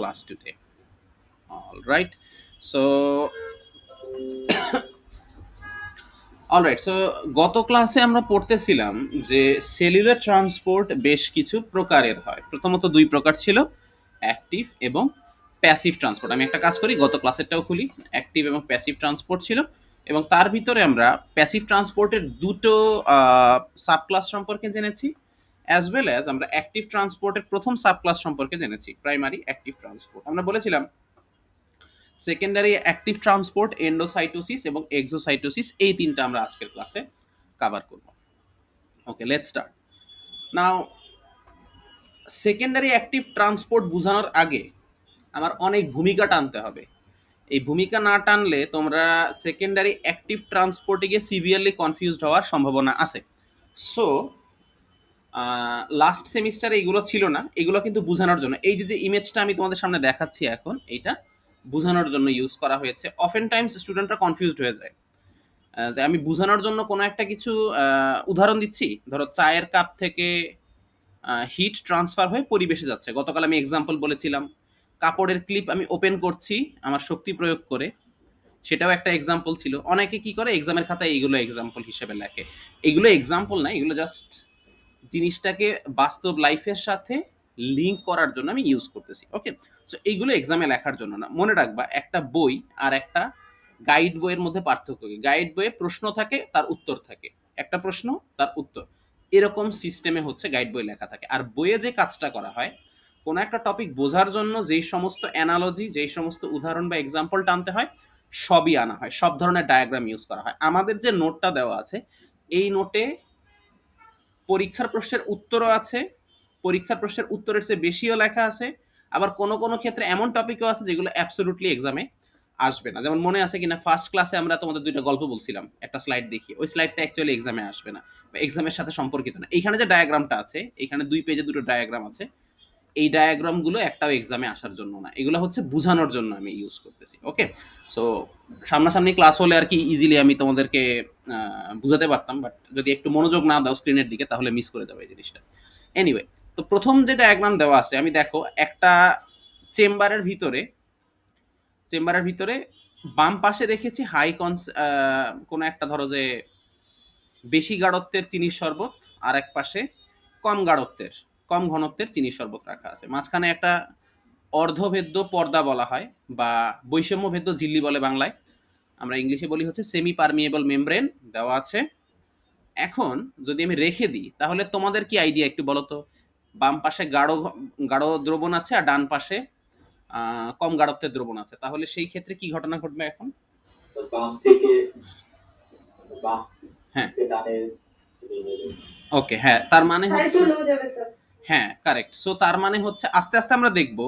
class today all right so alright so গত ক্লাসে আমরা পড়তেছিলাম যে সেলুলার ট্রান্সপোর্ট বেশ কিছু প্রকারের হয় প্রথমত দুই প্রকার ছিল অ্যাক্টিভ এবং প্যাসিভ ট্রান্সপোর্ট আমি একটা কাজ করি গত ক্লাসেরটাও খুলি অ্যাক্টিভ এবং প্যাসিভ ট্রান্সপোর্ট ছিল এবং তার ভিতরে আমরা প্যাসিভ ট্রান্সপোর্টের দুটো সাব ক্লাস সম্পর্কে জেনেছি অ্যাজ ওয়েল অ্যাজ আমরা অ্যাক্টিভ ট্রান্সপোর্টের প্রথম সাবক্লাস সম্পর্কে জেনেছি প্রাইমারি অ্যাক্টিভ ট্রান্সপোর্ট আমরা বলেছিলাম সেকেন্ডারি অ্যাক্টিভ ট্রান্সপোর্ট এন্ডোসাইটোসিস এবং এক্সোসাইটোসিস এই তিনটা আমরা আজকের ক্লাসে কাভার করব okay let start now secondary active transport বোঝানোর আগে আমার অনেক ভূমিকা টানতে হবে এই ভূমিকা না টানলে তোমরা সেকেন্ডারি অ্যাক্টিভ ট্রান্সপোর্টে গিয়ে সিভিয়ারলি কনফিউজড হওয়ার সম্ভাবনা আছে সো লাস্ট সেমিস্টারে এগুলো ছিল না এগুলো কিন্তু বোঝানোর জন্য এই যে যে ইমেজটা আমি তোমাদের সামনে দেখাচ্ছি এখন এটা বোঝানোর জন্য ইউজ করা হয়েছে অফেন টাইমস স্টুডেন্টরা কনফিউজড হয়ে যায় যে আমি বোঝানোর জন্য কোনো একটা কিছু উদাহরণ দিচ্ছি ধরো চায়ের কাপ থেকে হিট ট্রান্সফার হয়ে পরিবেশে যাচ্ছে গতকাল আমি এক্সাম্পল বলেছিলাম কাপড়ের ক্লিপ আমি ওপেন করছি আমার শক্তি প্রয়োগ করে সেটাও একটা এক্সাম্পল ছিল অনেকে কি করে এক্সামের খাতায় এগুলো এক্সাম্পল হিসেবে লেখে এগুলো এক্সাম্পল না এগুলো জাস্ট জিনিসটাকে বাস্তব লাইফের সাথে লিঙ্ক করার জন্য আমি ইউজ করতেছি ওকে সো এইগুলো এক্সামে লেখার জন্য না মনে রাখবা একটা বই আর একটা গাইড বইয়ের মধ্যে পার্থক্য কি গাইড বইয়ে প্রশ্ন থাকে তার উত্তর থাকে একটা প্রশ্ন তার উত্তর এরকম সিস্টেমে হচ্ছে গাইড বই লেখা থাকে আর বইয়ে যে কাজটা করা হয় কোনো একটা টপিক বোঝার জন্য যেই সমস্ত অ্যানালজি যেই সমস্ত উদাহরণ বা এক্সাম্পল টানতে হয় সবই আনা হয় সব ধরনের ডায়াগ্রাম ইউজ করা হয় আমাদের যে নোটটা দেওয়া আছে এই নোটে পরীক্ষার প্রশ্নের উত্তরও আছে পরীক্ষার প্রশ্নের উত্তরের চেয়ে বেশিও লেখা আছে আবার কোনো কোনো ক্ষেত্রে এমন টপিকও আছে যেগুলো অ্যাবসলুটলি এক্সামে আসবে না যেমন মনে আছে কিনা ফার্স্ট ক্লাসে আমরা তোমাদের দুইটা গল্প বলছিলাম একটা স্লাইড দেখি ওই স্লাইডটা অ্যাকচুয়ালি এক্সামে আসবে না বা এক্সামের সাথে সম্পর্কিত না এখানে যে ডায়াগ্রামটা আছে এখানে দুই পেজে দুটো ডায়াগ্রাম আছে এই ডায়াগ্রামগুলো একটাও এক্সামে আসার জন্য না এগুলো হচ্ছে বোঝানোর জন্য আমি ইউজ করতেছি ওকে সো সামনাসামনি ক্লাস হলে আর কি ইজিলি আমি তোমাদেরকে বুঝাতে পারতাম বাট যদি একটু মনোযোগ না দাও স্ক্রিনের দিকে তাহলে মিস করে যাবে এই জিনিসটা এনিওয়ে তো প্রথম যে ডায়াগ্রাম দেওয়া আছে আমি দেখো একটা চেম্বারের ভিতরে চেম্বারের ভিতরে বাম পাশে রেখেছি হাই কনস কোনো একটা ধরো যে বেশি গাঢ়ত্বের চিনির শরবত আর এক পাশে কম গাঢ়ত্বের কম ঘনত্বের চিনির শরবত রাখা আছে মাঝখানে একটা অর্ধভেদ্য পর্দা বলা হয় বা বৈষম্যভেদ্য ঝিল্লি বলে বাংলায় আমরা ইংলিশে বলি হচ্ছে সেমি পারমিয়েবল মেমব্রেন দেওয়া আছে এখন যদি আমি রেখে দিই তাহলে তোমাদের কি আইডিয়া একটু বলো তো বাম পাশে গাঢ় গাঢ় দ্রবণ আছে আর ডান পাশে কম গাঢ়ত্বের দ্রবণ আছে তাহলে সেই ক্ষেত্রে কি ঘটনা ঘটবে এখন হ্যাঁ ওকে হ্যাঁ তার মানে হচ্ছে হ্যাঁ কারেক্ট সো তার মানে হচ্ছে আস্তে আস্তে আমরা দেখব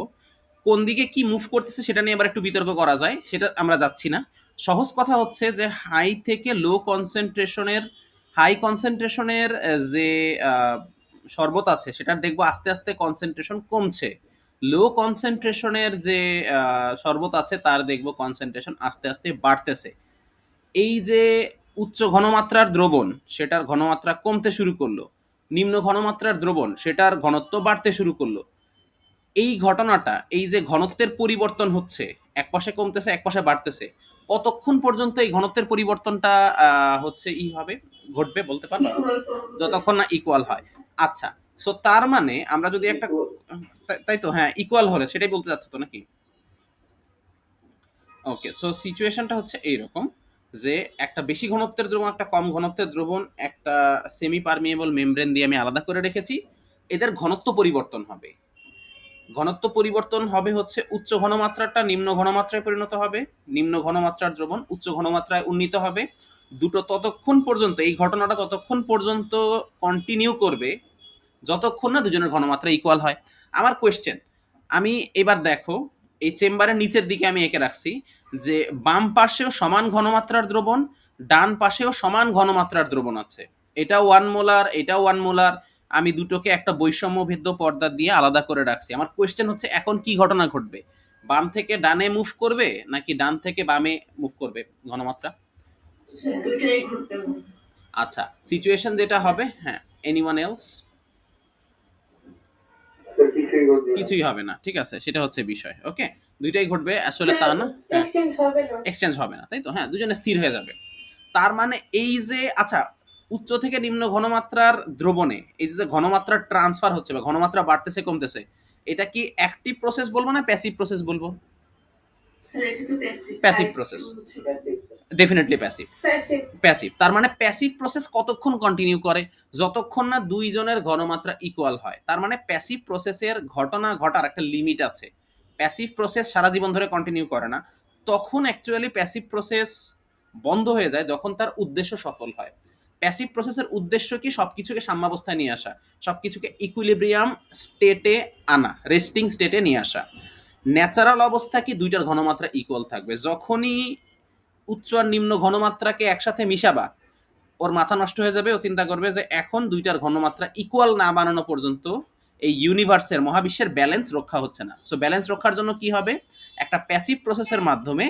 কোন দিকে কি মুভ করতেছে সেটা নিয়ে এবার একটু বিতর্ক করা যায় সেটা আমরা যাচ্ছি না সহজ কথা হচ্ছে যে হাই থেকে লো কনসেন্ট্রেশনের হাই কনসেন্ট্রেশনের যে শরবত আছে সেটা দেখবো আস্তে আস্তে কনসেন্ট্রেশন কমছে লো কনসেন্ট্রেশনের যে শরবত আছে তার দেখব কনসেন্ট্রেশন আস্তে আস্তে বাড়তেছে এই যে উচ্চ ঘনমাত্রার দ্রবণ সেটার ঘনমাত্রা কমতে শুরু করলো নিম্ন ঘনমাত্রার দ্রবণ সেটার ঘনত্ব বাড়তে শুরু করলো এই ঘটনাটা এই যে ঘনত্বের পরিবর্তন হচ্ছে এক পাশে কমতেছে এক পাশে বাড়তেছে কতক্ষণ পর্যন্ত এই ঘনত্বের পরিবর্তনটা হচ্ছে ই হবে ঘটবে বলতে পারবো যতক্ষণ না ইকুয়াল হয় আচ্ছা সো তার মানে আমরা যদি একটা তাই তো হ্যাঁ ইকুয়াল হলে সেটাই বলতে চাচ্ছ তো নাকি ওকে সো সিচুয়েশনটা হচ্ছে এইরকম যে একটা বেশি ঘনত্বের দ্রবণ একটা কম ঘনত্বের দ্রবণ একটা সেমি পারমিয়েবল মেমব্রেন দিয়ে আমি আলাদা করে রেখেছি এদের ঘনত্ব পরিবর্তন হবে ঘনত্ব পরিবর্তন হবে হচ্ছে উচ্চ ঘনমাত্রাটা নিম্ন ঘনমাত্রায় পরিণত হবে নিম্ন ঘনমাত্রার দ্রবণ উচ্চ ঘনমাত্রায় উন্নীত হবে দুটো ততক্ষণ পর্যন্ত এই ঘটনাটা ততক্ষণ পর্যন্ত কন্টিনিউ করবে যতক্ষণ না দুজনের ঘনমাত্রা ইকুয়াল হয় আমার কোয়েশ্চেন আমি এবার দেখো এই চেম্বারের নিচের দিকে আমি এঁকে রাখছি যে বাম পাশেও সমান ঘনমাত্রার দ্রবণ ডান পাশেও সমান ঘনমাত্রার দ্রবণ আছে এটা ওয়ান মোলার এটা ওয়ান মোলার আমি দুটোকে একটা বৈষম্যভেদ্য পর্দা দিয়ে আলাদা করে রাখছি আমার কোয়েশ্চেন হচ্ছে এখন কি ঘটনা ঘটবে বাম থেকে ডানে মুভ করবে নাকি ডান থেকে বামে মুভ করবে ঘনমাত্রা আচ্ছা সিচুয়েশন যেটা হবে হ্যাঁ এনিওয়ান এলস কিছুই হবে না ঠিক আছে সেটা হচ্ছে বিষয় ওকে দুইটাই ঘটবে আসলে তা হ্যাঁ, না এক্সচেঞ্জ হ্যাঁ। হবে না তাই তো হ্যাঁ দুজনে স্থির হয়ে যাবে তার মানে এই যে আচ্ছা উচ্চ থেকে নিম্ন ঘনমাত্রার দ্রবণে এই যে ঘনমাত্রার ট্রান্সফার হচ্ছে বা ঘনমাত্রা বাড়তেছে কমতেছে এটা কি অ্যাক্টিভ প্রসেস বলবো না প্যাসিভ প্রসেস বলবো passive process definitely passive passive তার মানে প্যাসিভ প্রসেস কতক্ষণ কন্টিনিউ করে যতক্ষণ না দুইজনের ঘনমাত্রা ইকুয়াল হয় তার মানে প্যাসিভ প্রসেসের ঘটনা ঘটার একটা লিমিট আছে প্যাসিভ প্রসেস সারা জীবন ধরে কন্টিনিউ করে না তখন অ্যাকচুয়ালি প্যাসিভ প্রসেস বন্ধ হয়ে যায় যখন তার উদ্দেশ্য সফল হয় প্যাসিভ প্রসেসের উদ্দেশ্য কি সবকিছুকে সাম্যাবস্থায় নিয়ে আসা সবকিছুকে ইকুইলিব্রিয়াম স্টেটে আনা রেস্টিং স্টেটে নিয়ে আসা ন্যাচারাল অবস্থা কি দুইটার ঘনমাত্রা ইকুয়াল থাকবে যখনই উচ্চ আর নিম্ন ঘনমাত্রাকে একসাথে মিশাবা ওর মাথা নষ্ট হয়ে যাবে ও চিন্তা করবে যে এখন দুইটার ঘনমাত্রা ইকুয়াল না বানানো পর্যন্ত এই ইউনিভার্সের মহাবিশ্বের ব্যালেন্স রক্ষা হচ্ছে না সো ব্যালেন্স রক্ষার জন্য কি হবে একটা প্যাসিভ প্রসেসের মাধ্যমে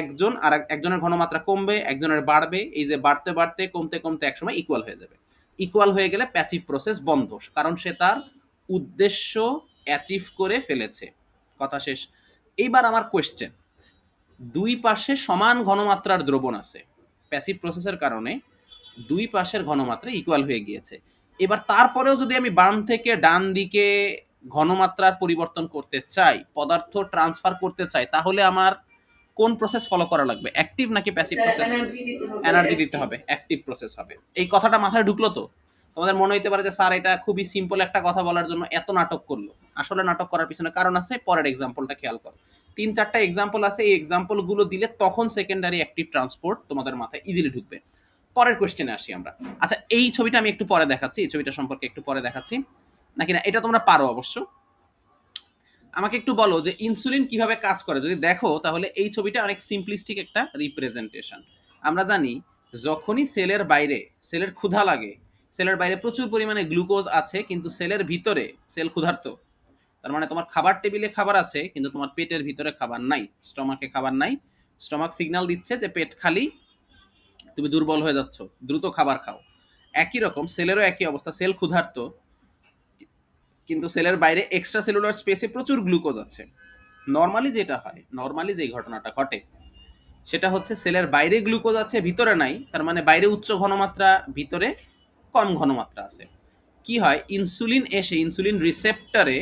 একজন আর একজনের ঘনমাত্রা কমবে একজনের বাড়বে এই যে বাড়তে বাড়তে কমতে কমতে একসময় ইকুয়াল হয়ে যাবে ইকুয়াল হয়ে গেলে প্যাসিভ প্রসেস বন্ধ কারণ সে তার উদ্দেশ্য অ্যাচিভ করে ফেলেছে কথা শেষ এইবার আমার কোয়েশ্চেন দুই পাশে সমান ঘনমাত্রার দ্রবণ আছে প্যাসিভ প্রসেসের কারণে দুই পাশের ঘনমাত্রা ইকুয়াল হয়ে গিয়েছে এবার তারপরেও যদি আমি বাম থেকে ডান দিকে ঘনমাত্রার পরিবর্তন করতে চাই পদার্থ ট্রান্সফার করতে চাই তাহলে আমার কোন প্রসেস ফলো করা লাগবে অ্যাক্টিভ নাকি প্যাসিভ প্রসেস এনার্জি দিতে হবে অ্যাক্টিভ প্রসেস হবে এই কথাটা মাথায় ঢুকলো তো তোমাদের মনে হইতে পারে যে স্যার এটা খুবই সিম্পল একটা কথা বলার জন্য এত নাটক করলো আসলে নাটক করার পিছনে কারণ আছে পরের এক্সাম্পলটা খেয়াল করো তিন চারটা এক্সাম্পল আছে এই এক্সাম্পলগুলো দিলে তখন সেকেন্ডারি অ্যাক্টিভ ট্রান্সপোর্ট তোমাদের মাথায় ইজিলি ঢুকবে পরের কোয়েশ্চেনে আসি আমরা আচ্ছা এই ছবিটা আমি একটু পরে দেখাচ্ছি এই ছবিটা সম্পর্কে একটু পরে দেখাচ্ছি নাকি না এটা তোমরা পারো অবশ্য আমাকে একটু বলো যে ইনসুলিন কিভাবে কাজ করে যদি দেখো তাহলে এই ছবিটা অনেক সিম্পলিস্টিক একটা রিপ্রেজেন্টেশন আমরা জানি যখনই সেলের বাইরে সেলের ক্ষুধা লাগে সেলের বাইরে প্রচুর পরিমাণে গ্লুকোজ আছে কিন্তু সেলের ভিতরে সেল ক্ষুধার্ত তার মানে তোমার খাবার টেবিলে খাবার আছে কিন্তু তোমার পেটের ভিতরে খাবার নাই স্টমাকে খাবার নাই স্টমাক সিগন্যাল দিচ্ছে যে পেট খালি তুমি দুর্বল হয়ে যাচ্ছ দ্রুত খাবার খাও একই রকম সেলেরও একই অবস্থা সেল ক্ষুধার্ত কিন্তু সেলের বাইরে এক্সট্রা সেলুলার স্পেসে প্রচুর গ্লুকোজ আছে নর্মালি যেটা হয় নর্মালি যে ঘটনাটা ঘটে সেটা হচ্ছে সেলের বাইরে গ্লুকোজ আছে ভিতরে নাই তার মানে বাইরে উচ্চ ঘনমাত্রা ভিতরে কম ঘনমাত্রা আছে কি হয় ইনসুলিন এসে ইনসুলিন রিসেপ্টরে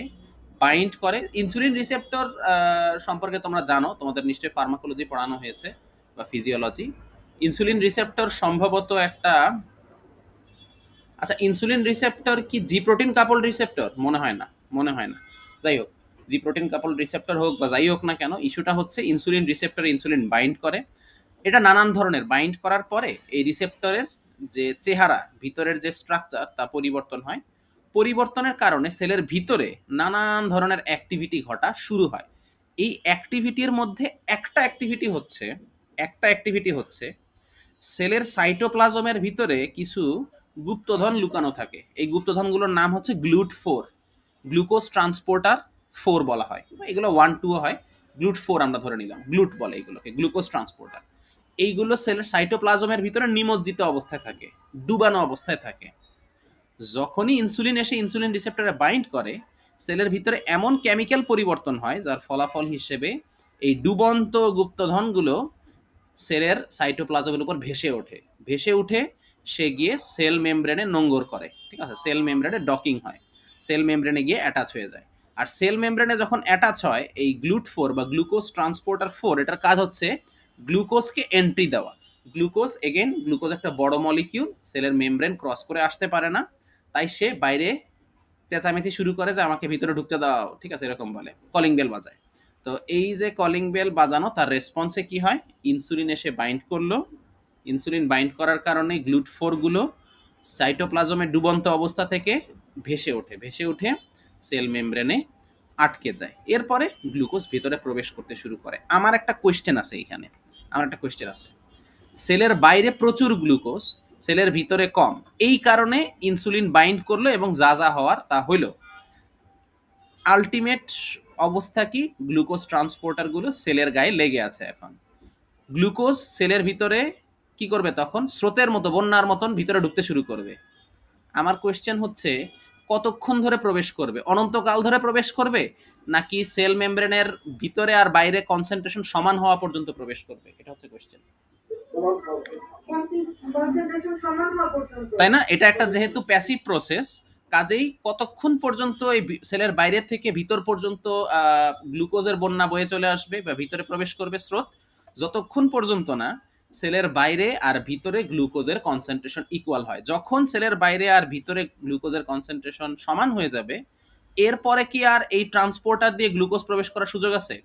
বাইন্ড করে ইনসুলিন রিসেপ্টর সম্পর্কে তোমরা জানো তোমাদের নিশ্চয়ই ফার্মাকোলজি পড়ানো হয়েছে বা ফিজিওলজি ইনসুলিন রিসেপ্টর সম্ভবত একটা আচ্ছা ইনসুলিন রিসেপ্টর কি জি প্রোটিন কাপল রিসেপ্টর মনে হয় না মনে হয় না যাই হোক জি প্রোটিন কাপল রিসেপ্টর হোক বা যাই হোক না কেন ইস্যুটা হচ্ছে ইনসুলিন রিসেপ্টর ইনসুলিন বাইন্ড করে এটা নানান ধরনের বাইন্ড করার পরে এই রিসেপ্টরের যে চেহারা ভিতরের যে স্ট্রাকচার তা পরিবর্তন হয় পরিবর্তনের কারণে সেলের ভিতরে নানান ধরনের অ্যাক্টিভিটি ঘটা শুরু হয় এই অ্যাক্টিভিটির মধ্যে একটা অ্যাক্টিভিটি হচ্ছে একটা অ্যাক্টিভিটি হচ্ছে সেলের সাইটোপ্লাজমের ভিতরে কিছু গুপ্তধন লুকানো থাকে এই গুপ্তধনগুলোর নাম হচ্ছে GLUT four glucose transporter four বলা হয় এগুলো ওয়ান টুও হয় গ্লুট ফোর আমরা ধরে নিলাম গ্লুট বলে এগুলোকে গ্লুকোজ ট্রান্সপোর্টার এইগুলো সেলের সাইটোপ্লাজমের ভিতরে নিমজ্জিত অবস্থায় থাকে ডুবানো অবস্থায় থাকে যখনই ইনসুলিন এসে ইনসুলিন রিসেপ্টরে বাইন্ড করে সেলের ভিতরে এমন কেমিক্যাল পরিবর্তন হয় যার ফলাফল হিসেবে এই ডুবন্ত গুপ্তধনগুলো সেলের সাইটোপ্লাজমের উপর ভেসে ওঠে ভেসে উঠে সে গিয়ে সেল মেমব্রেনে নোংর করে ঠিক আছে সেল মেমব্রেনে ডকিং হয় সেল মেমব্রেনে গিয়ে অ্যাটাচ হয়ে যায় আর সেল মেমব্রেনে যখন অ্যাটাচ হয় এই গ্লুট ফোর বা গ্লুকোজ ট্রান্সপোর্টার ফোর এটার কাজ হচ্ছে গ্লুকোজকে এন্ট্রি দেওয়া গ্লুকোজ এগেন গ্লুকোজ একটা বড় মলিকিউল সেলের মেমব্রেন ক্রস করে আসতে পারে না তাই সে বাইরে চেঁচামেচি শুরু করে যে আমাকে ভিতরে ঢুকতে দাও ঠিক আছে এরকম বলে কলিং বেল বাজায় তো এই যে কলিং বেল বাজানো তার রেসপন্সে কি হয় ইনসুলিন এসে বাইন্ড করলো ইনসুলিন বাইন্ড করার কারণে গ্লুট ফোরগুলো সাইটোপ্লাজমে ডুবন্ত অবস্থা থেকে ভেসে ওঠে ভেসে উঠে সেল মেমব্রেনে আটকে যায় এরপরে গ্লুকোজ ভিতরে প্রবেশ করতে শুরু করে আমার একটা কোয়েশ্চেন আছে এখানে আমার একটা কোয়েশ্চেন আছে সেলের বাইরে প্রচুর গ্লুকোজ সেলের ভিতরে কম এই কারণে ইনসুলিন বাইন্ড করলো এবং যা যা হওয়ার তা হইল আলটিমেট অবস্থা কি গ্লুকোজ ট্রান্সপোর্টারগুলো সেলের গায়ে লেগে আছে এখন গ্লুকোজ সেলের ভিতরে কি করবে তখন স্রোতের মতো বন্যার মতন ভিতরে ঢুকতে শুরু করবে আমার কোয়েশ্চেন হচ্ছে কতক্ষণ ধরে প্রবেশ করবে অনন্তকাল ধরে প্রবেশ করবে নাকি সেল মেমব্রেনের ভিতরে আর বাইরে কনসেন্ট্রেশন সমান হওয়া পর্যন্ত প্রবেশ করবে এটা হচ্ছে কোয়েশ্চেন তাই না এটা একটা যেহেতু প্যাসিভ প্রসেস কাজেই কতক্ষণ পর্যন্ত এই সেলের বাইরে থেকে ভিতর পর্যন্ত গ্লুকোজের বন্যা বয়ে চলে আসবে বা ভিতরে প্রবেশ করবে স্রোত যতক্ষণ পর্যন্ত না সেলের বাইরে আর ভিতরে গ্লুকোজের কনসেন্ট্রেশন ইকুয়াল হয় যখন সেলের বাইরে আর ভিতরে গ্লুকোজের কনসেন্ট্রেশন সমান হয়ে যাবে এরপরে কি আর এই ট্রান্সপোর্টার দিয়ে গ্লুকোজ প্রবেশ করার সুযোগ আছে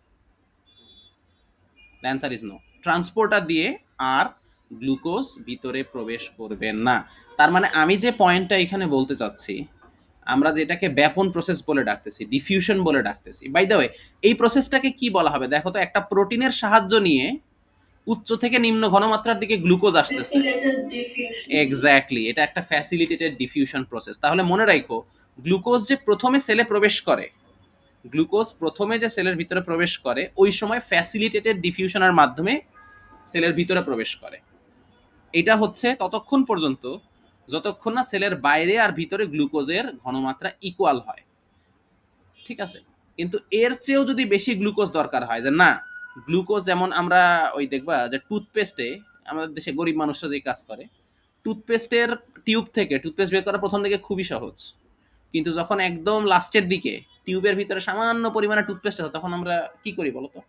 ইজ নো ট্রান্সপোর্টার দিয়ে আর গ্লুকোজ ভিতরে প্রবেশ করবে না তার মানে আমি যে পয়েন্টটা এখানে বলতে চাচ্ছি আমরা যেটাকে ব্যাপন প্রসেস বলে ডাকতেছি ডিফিউশন বলে ডাকতেছি বাই দ্য ওয়ে এই প্রসেসটাকে কি বলা হবে দেখো তো একটা প্রোটিনের সাহায্য নিয়ে উচ্চ থেকে নিম্ন ঘনমাত্রার দিকে গ্লুকোজ আসতেছে এক্স্যাক্টলি এটা একটা ফ্যাসিলিটেটেড ডিফিউশন প্রসেস তাহলে মনে রাখো গ্লুকোজ যে প্রথমে সেলে প্রবেশ করে গ্লুকোজ প্রথমে যে সেলের ভিতরে প্রবেশ করে ওই সময় ফ্যাসিলিটেটেড ডিফিউশনের মাধ্যমে সেলের ভিতরে প্রবেশ করে এটা হচ্ছে ততক্ষণ পর্যন্ত যতক্ষণ না সেলের বাইরে আর ভিতরে গ্লুকোজের ঘনমাত্রা ইকুয়াল হয় ঠিক আছে কিন্তু এর চেয়েও যদি বেশি গ্লুকোজ দরকার হয় যে না গ্লুকোজ যেমন আমরা ওই দেখবা যে টুথপেস্টে আমাদের দেশে গরিব মানুষরা যে কাজ করে টুথপেস্টের টিউব থেকে টুথপেস্ট বের করা প্রথম দিকে খুবই সহজ কিন্তু যখন একদম লাস্টের দিকে টিউবের ভিতরে সামান্য পরিমাণে টুথপেস্ট আছে তখন আমরা কি করি বলতো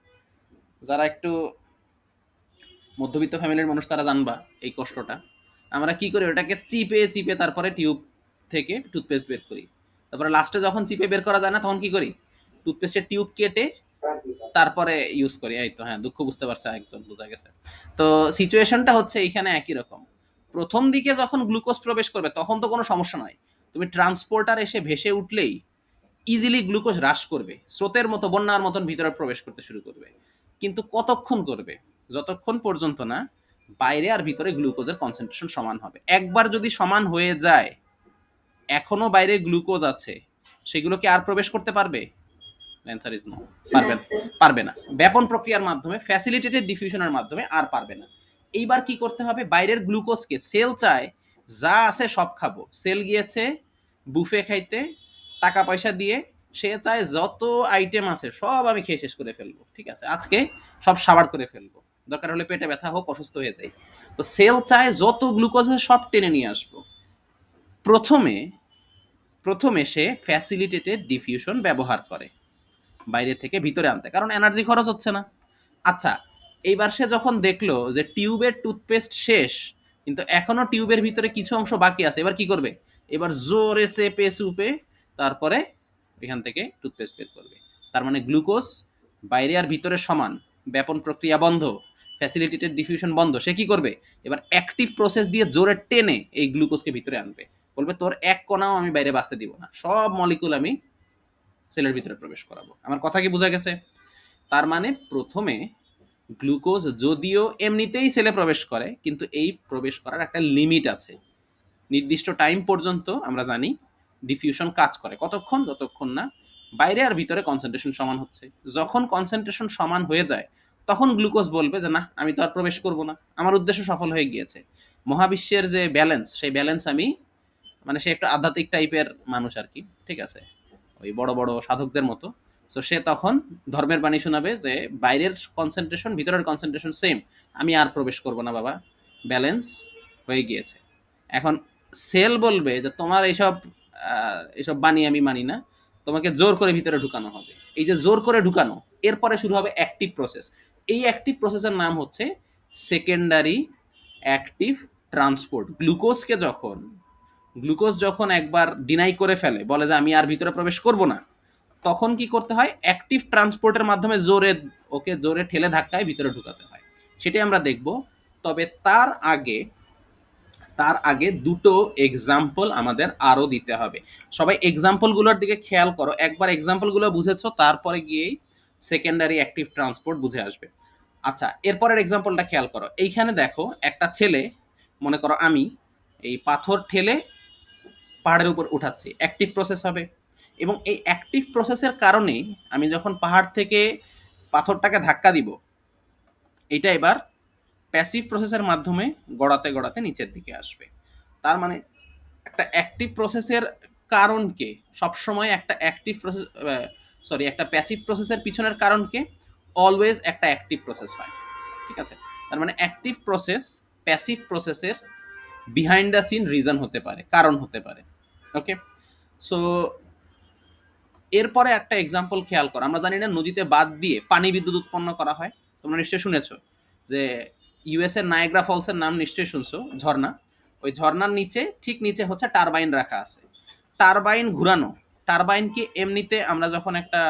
যারা একটু মধ্যবিত্ত ফ্যামিলির মানুষ তারা জানবা এই কষ্টটা আমরা কি করি ওটাকে চিপে চিপে তারপরে টিউব থেকে টুথপেস্ট বের করি তারপরে লাস্টে যখন চিপে বের করা যায় না তখন কি করি টুথপেস্টের টিউব কেটে তারপরে ইউজ করি এই তো হ্যাঁ দুঃখ বুঝতে পারছে একজন বোঝা গেছে তো সিচুয়েশনটা হচ্ছে এখানে একই রকম প্রথম দিকে যখন গ্লুকোজ প্রবেশ করবে তখন তো কোনো সমস্যা নয় তুমি ট্রান্সপোর্টার এসে ভেসে উঠলেই ইজিলি গ্লুকোজ হ্রাস করবে স্রোতের মতো বন্যার মতন ভিতরে প্রবেশ করতে শুরু করবে কিন্তু কতক্ষণ করবে যতক্ষণ পর্যন্ত না বাইরে আর ভিতরে গ্লুকোজের কনসেন্ট্রেশন সমান হবে একবার যদি সমান হয়ে যায় এখনো বাইরে গ্লুকোজ আছে সেগুলোকে আর প্রবেশ করতে পারবে অ্যান্সার ইজ নো পারবে পারবে না ব্যাপন প্রক্রিয়ার মাধ্যমে ফ্যাসিলিটেটেড ডিফিউশনের মাধ্যমে আর পারবে না এইবার কি করতে হবে বাইরের গ্লুকোজকে সেল চায় যা আছে সব খাবো সেল গিয়েছে বুফে খাইতে টাকা পয়সা দিয়ে সে চায় যত আইটেম আছে সব আমি খেয়ে শেষ করে ফেলবো ঠিক আছে আজকে সব সাবার করে ফেলবো দরকার হলে পেটে ব্যথা হোক অসুস্থ হয়ে যায় তো সেল চায় যত গ্লুকোজ আছে সব টেনে নিয়ে আসবো প্রথমে প্রথমে সে ফ্যাসিলিটেটেড ডিফিউশন ব্যবহার করে বাইরে থেকে ভিতরে আনতে কারণ এনার্জি খরচ হচ্ছে না আচ্ছা এইবার সে যখন দেখলো যে টিউবের টুথপেস্ট শেষ কিন্তু এখনো টিউবের ভিতরে কিছু অংশ বাকি আছে এবার কি করবে এবার জোরে চেপে সুপে তারপরে এখান থেকে টুথপেস্ট বের করবে তার মানে গ্লুকোজ বাইরে আর ভিতরে সমান ব্যাপন প্রক্রিয়া বন্ধ ফ্যাসিলিটেটেড ডিফিউশন বন্ধ সে কি করবে এবার অ্যাক্টিভ প্রসেস দিয়ে জোরে টেনে এই গ্লুকোজকে ভিতরে আনবে বলবে তোর এক কণাও আমি বাইরে বাঁচতে দিব না সব মলিকুল আমি সেলের ভিতরে প্রবেশ করাবো আমার কথা কি বোঝা গেছে তার মানে প্রথমে গ্লুকোজ যদিও এমনিতেই সেলে প্রবেশ করে কিন্তু এই প্রবেশ করার একটা লিমিট আছে নির্দিষ্ট টাইম পর্যন্ত আমরা জানি ডিফিউশন কাজ করে কতক্ষণ যতক্ষণ না বাইরে আর ভিতরে কনসেন্ট্রেশন সমান হচ্ছে যখন কনসেন্ট্রেশন সমান হয়ে যায় তখন গ্লুকোজ বলবে যে না আমি তো আর প্রবেশ করব না আমার উদ্দেশ্য সফল হয়ে গিয়েছে মহাবিশ্বের যে ব্যালেন্স সেই ব্যালেন্স আমি মানে সে একটা আধ্যাত্মিক টাইপের মানুষ আর কি ঠিক আছে ওই বড় বড় সাধকদের মতো তো সে তখন ধর্মের বাণী শোনাবে যে বাইরের কনসেন্ট্রেশন ভিতরের কনসেন্ট্রেশন সেম আমি আর প্রবেশ করব না বাবা ব্যালেন্স হয়ে গিয়েছে এখন সেল বলবে যে তোমার এইসব এইসব বাণী আমি মানি না তোমাকে জোর করে ভিতরে ঢুকানো হবে এই যে জোর করে ঢুকানো এরপরে শুরু হবে অ্যাক্টিভ প্রসেস এই অ্যাক্টিভ প্রসেসের নাম হচ্ছে সেকেন্ডারি অ্যাক্টিভ ট্রান্সপোর্ট গ্লুকোজকে যখন গ্লুকোজ যখন একবার ডিনাই করে ফেলে বলে যে আমি আর ভিতরে প্রবেশ করব না তখন কি করতে হয় অ্যাক্টিভ ট্রান্সপোর্টের মাধ্যমে জোরে ওকে জোরে ঠেলে ধাক্কায় ভিতরে ঢুকাতে হয় সেটাই আমরা দেখব তবে তার আগে তার আগে দুটো এক্সাম্পল আমাদের আরও দিতে হবে সবাই এক্সাম্পলগুলোর দিকে খেয়াল করো একবার এক্সাম্পলগুলো বুঝেছ তারপরে গিয়েই সেকেন্ডারি অ্যাক্টিভ ট্রান্সপোর্ট বুঝে আসবে আচ্ছা এরপরের এক্সাম্পলটা খেয়াল করো এইখানে দেখো একটা ছেলে মনে করো আমি এই পাথর ঠেলে পাহাড়ের উপর উঠাচ্ছি অ্যাক্টিভ প্রসেস হবে এবং এই অ্যাক্টিভ প্রসেসের কারণে আমি যখন পাহাড় থেকে পাথরটাকে ধাক্কা দিব এটা এবার প্যাসিভ প্রসেসের মাধ্যমে গড়াতে গড়াতে নিচের দিকে আসবে তার মানে একটা অ্যাক্টিভ প্রসেসের কারণকে সবসময় একটা অ্যাক্টিভ প্রসেস সরি একটা প্যাসিভ প্রসেসের পিছনের কারণকে অলওয়েজ একটা অ্যাক্টিভ প্রসেস হয় ঠিক আছে তার মানে অ্যাক্টিভ প্রসেস প্যাসিভ প্রসেসের বিহাইন্ড দ্য সিন রিজন হতে পারে কারণ হতে পারে ওকে সো এরপরে একটা এক্সাম্পল খেয়াল করো আমরা জানি না নদীতে বাদ দিয়ে পানি বিদ্যুৎ উৎপন্ন করা হয় তোমরা নিশ্চয়ই শুনেছো যে ইউএস এর নায়গ্রা ফলসের নাম নিশ্চয়ই শুনছো ঝর্ণা ওই ঝর্ণার নিচে ঠিক নিচে হচ্ছে টারবাইন রাখা আছে টারবাইন ঘুরানো টারবাইনকে এমনিতে আমরা যখন একটা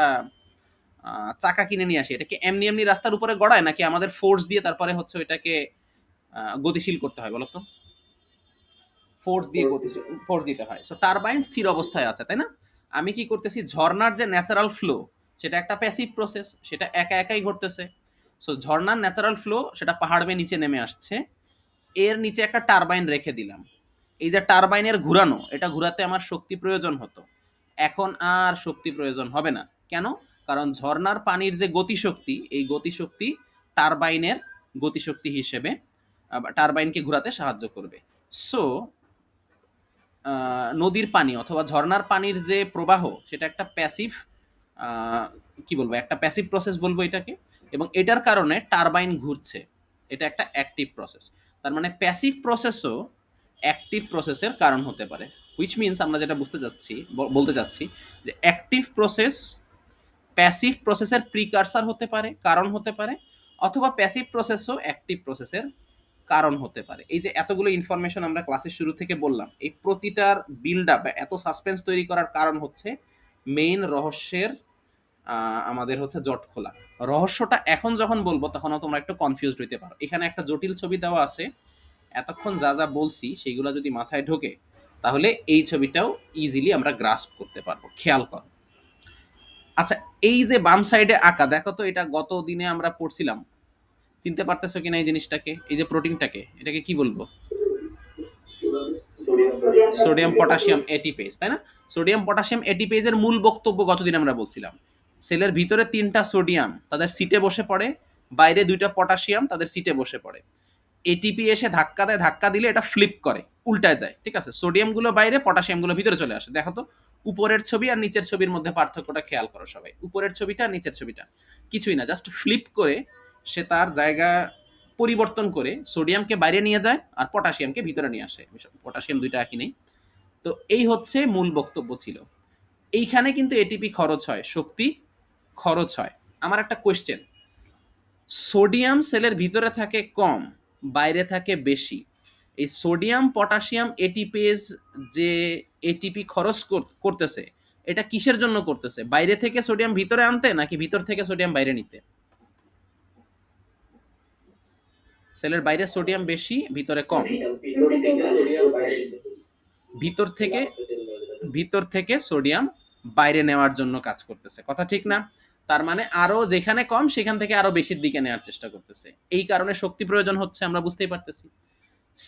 চাকা কিনে নিয়ে আসি এটাকে এমনি এমনি রাস্তার উপরে গড়ায় নাকি আমাদের ফোর্স দিয়ে তারপরে হচ্ছে ওইটাকে গতিশীল করতে হয় বলতো ফোর্স দিয়ে ফোর্স দিতে হয় সো টারবাইন স্থির অবস্থায় আছে তাই না আমি কি করতেছি ঝর্নার যে ন্যাচারাল ফ্লো সেটা একটা প্যাসিভ প্রসেস সেটা একা একাই ঘটতেছে সো ঝর্নার ন্যাচারাল ফ্লো সেটা পাহাড় বেয়ে নিচে নেমে আসছে এর নিচে একটা টারবাইন রেখে দিলাম এই যে টারবাইনের ঘুরানো এটা ঘুরাতে আমার শক্তি প্রয়োজন হতো এখন আর শক্তি প্রয়োজন হবে না কেন কারণ ঝর্নার পানির যে গতিশক্তি এই গতিশক্তি টারবাইনের গতিশক্তি হিসেবে টারবাইনকে ঘুরাতে সাহায্য করবে সো নদীর পানি অথবা ঝর্নার পানির যে প্রবাহ সেটা একটা প্যাসিভ কি বলবো একটা প্যাসিভ প্রসেস বলবো এটাকে এবং এটার কারণে টারবাইন ঘুরছে এটা একটা অ্যাক্টিভ প্রসেস তার মানে প্যাসিভ প্রসেসও অ্যাক্টিভ প্রসেসের কারণ হতে পারে হুইচ মিনস আমরা যেটা বুঝতে যাচ্ছি বলতে চাচ্ছি যে অ্যাক্টিভ প্রসেস প্যাসিভ প্রসেসের প্রিকারসার হতে পারে কারণ হতে পারে অথবা প্যাসিভ প্রসেসও অ্যাক্টিভ প্রসেসের কারণ হতে পারে এই যে এতগুলো ইনফরমেশন আমরা ক্লাসের শুরু থেকে বললাম এই প্রতিটার বিল্ড আপ এত সাসপেন্স তৈরি করার কারণ হচ্ছে মেইন রহস্যের আমাদের হচ্ছে জট খোলা রহস্যটা এখন যখন বলবো তখনও তোমরা একটু কনফিউজড হইতে পারো এখানে একটা জটিল ছবি দেওয়া আছে এতক্ষণ যা যা বলছি সেইগুলো যদি মাথায় ঢোকে তাহলে এই ছবিটাও ইজিলি আমরা গ্রাস্প করতে পারবো খেয়াল করো আচ্ছা এই যে বাম সাইডে আঁকা দেখো তো এটা গত দিনে আমরা পড়ছিলাম চিনতে পারতেছো কিনা এই জিনিসটাকে এই যে প্রোটিনটাকে এটাকে কি বলবো সোডিয়াম পটাশিয়াম এটিপেজ তাই না সোডিয়াম পটাশিয়াম এটিপেজের মূল বক্তব্য গতদিন আমরা বলছিলাম সেলের ভিতরে তিনটা সোডিয়াম তাদের সিটে বসে পড়ে বাইরে দুইটা পটাশিয়াম তাদের সিটে বসে পড়ে এটিপি এসে ধাক্কা দেয় ধাক্কা দিলে এটা ফ্লিপ করে উল্টায় যায় ঠিক আছে সোডিয়ামগুলো বাইরে পটাশিয়ামগুলো ভিতরে চলে আসে দেখো তো উপরের ছবি আর নিচের ছবির মধ্যে পার্থক্যটা খেয়াল করো সবাই উপরের ছবিটা নিচের ছবিটা কিছুই না জাস্ট ফ্লিপ করে সে তার জায়গা পরিবর্তন করে সোডিয়ামকে বাইরে নিয়ে যায় আর পটাশিয়ামকে ভিতরে নিয়ে আসে পটাশিয়াম দুইটা একই নেই তো এই হচ্ছে মূল বক্তব্য ছিল এইখানে কিন্তু এটিপি খরচ হয় শক্তি খরচ হয় আমার একটা কোয়েশ্চেন সোডিয়াম সেলের ভিতরে থাকে কম বাইরে থাকে বেশি এই সোডিয়াম পটাশিয়াম এটিপেজ যে এটিপি খরচ করতেছে এটা কিসের জন্য করতেছে বাইরে থেকে সোডিয়াম ভিতরে আনতে নাকি ভিতর থেকে সোডিয়াম বাইরে নিতে সেলের বাইরে সোডিয়াম বেশি ভিতরে কম ভিতর থেকে ভিতর থেকে সোডিয়াম বাইরে নেওয়ার জন্য কাজ করতেছে কথা ঠিক না তার মানে আরো যেখানে কম সেখান থেকে আরো বেশির দিকে নেওয়ার চেষ্টা করতেছে এই কারণে শক্তি প্রয়োজন হচ্ছে আমরা বুঝতেই পারতেছি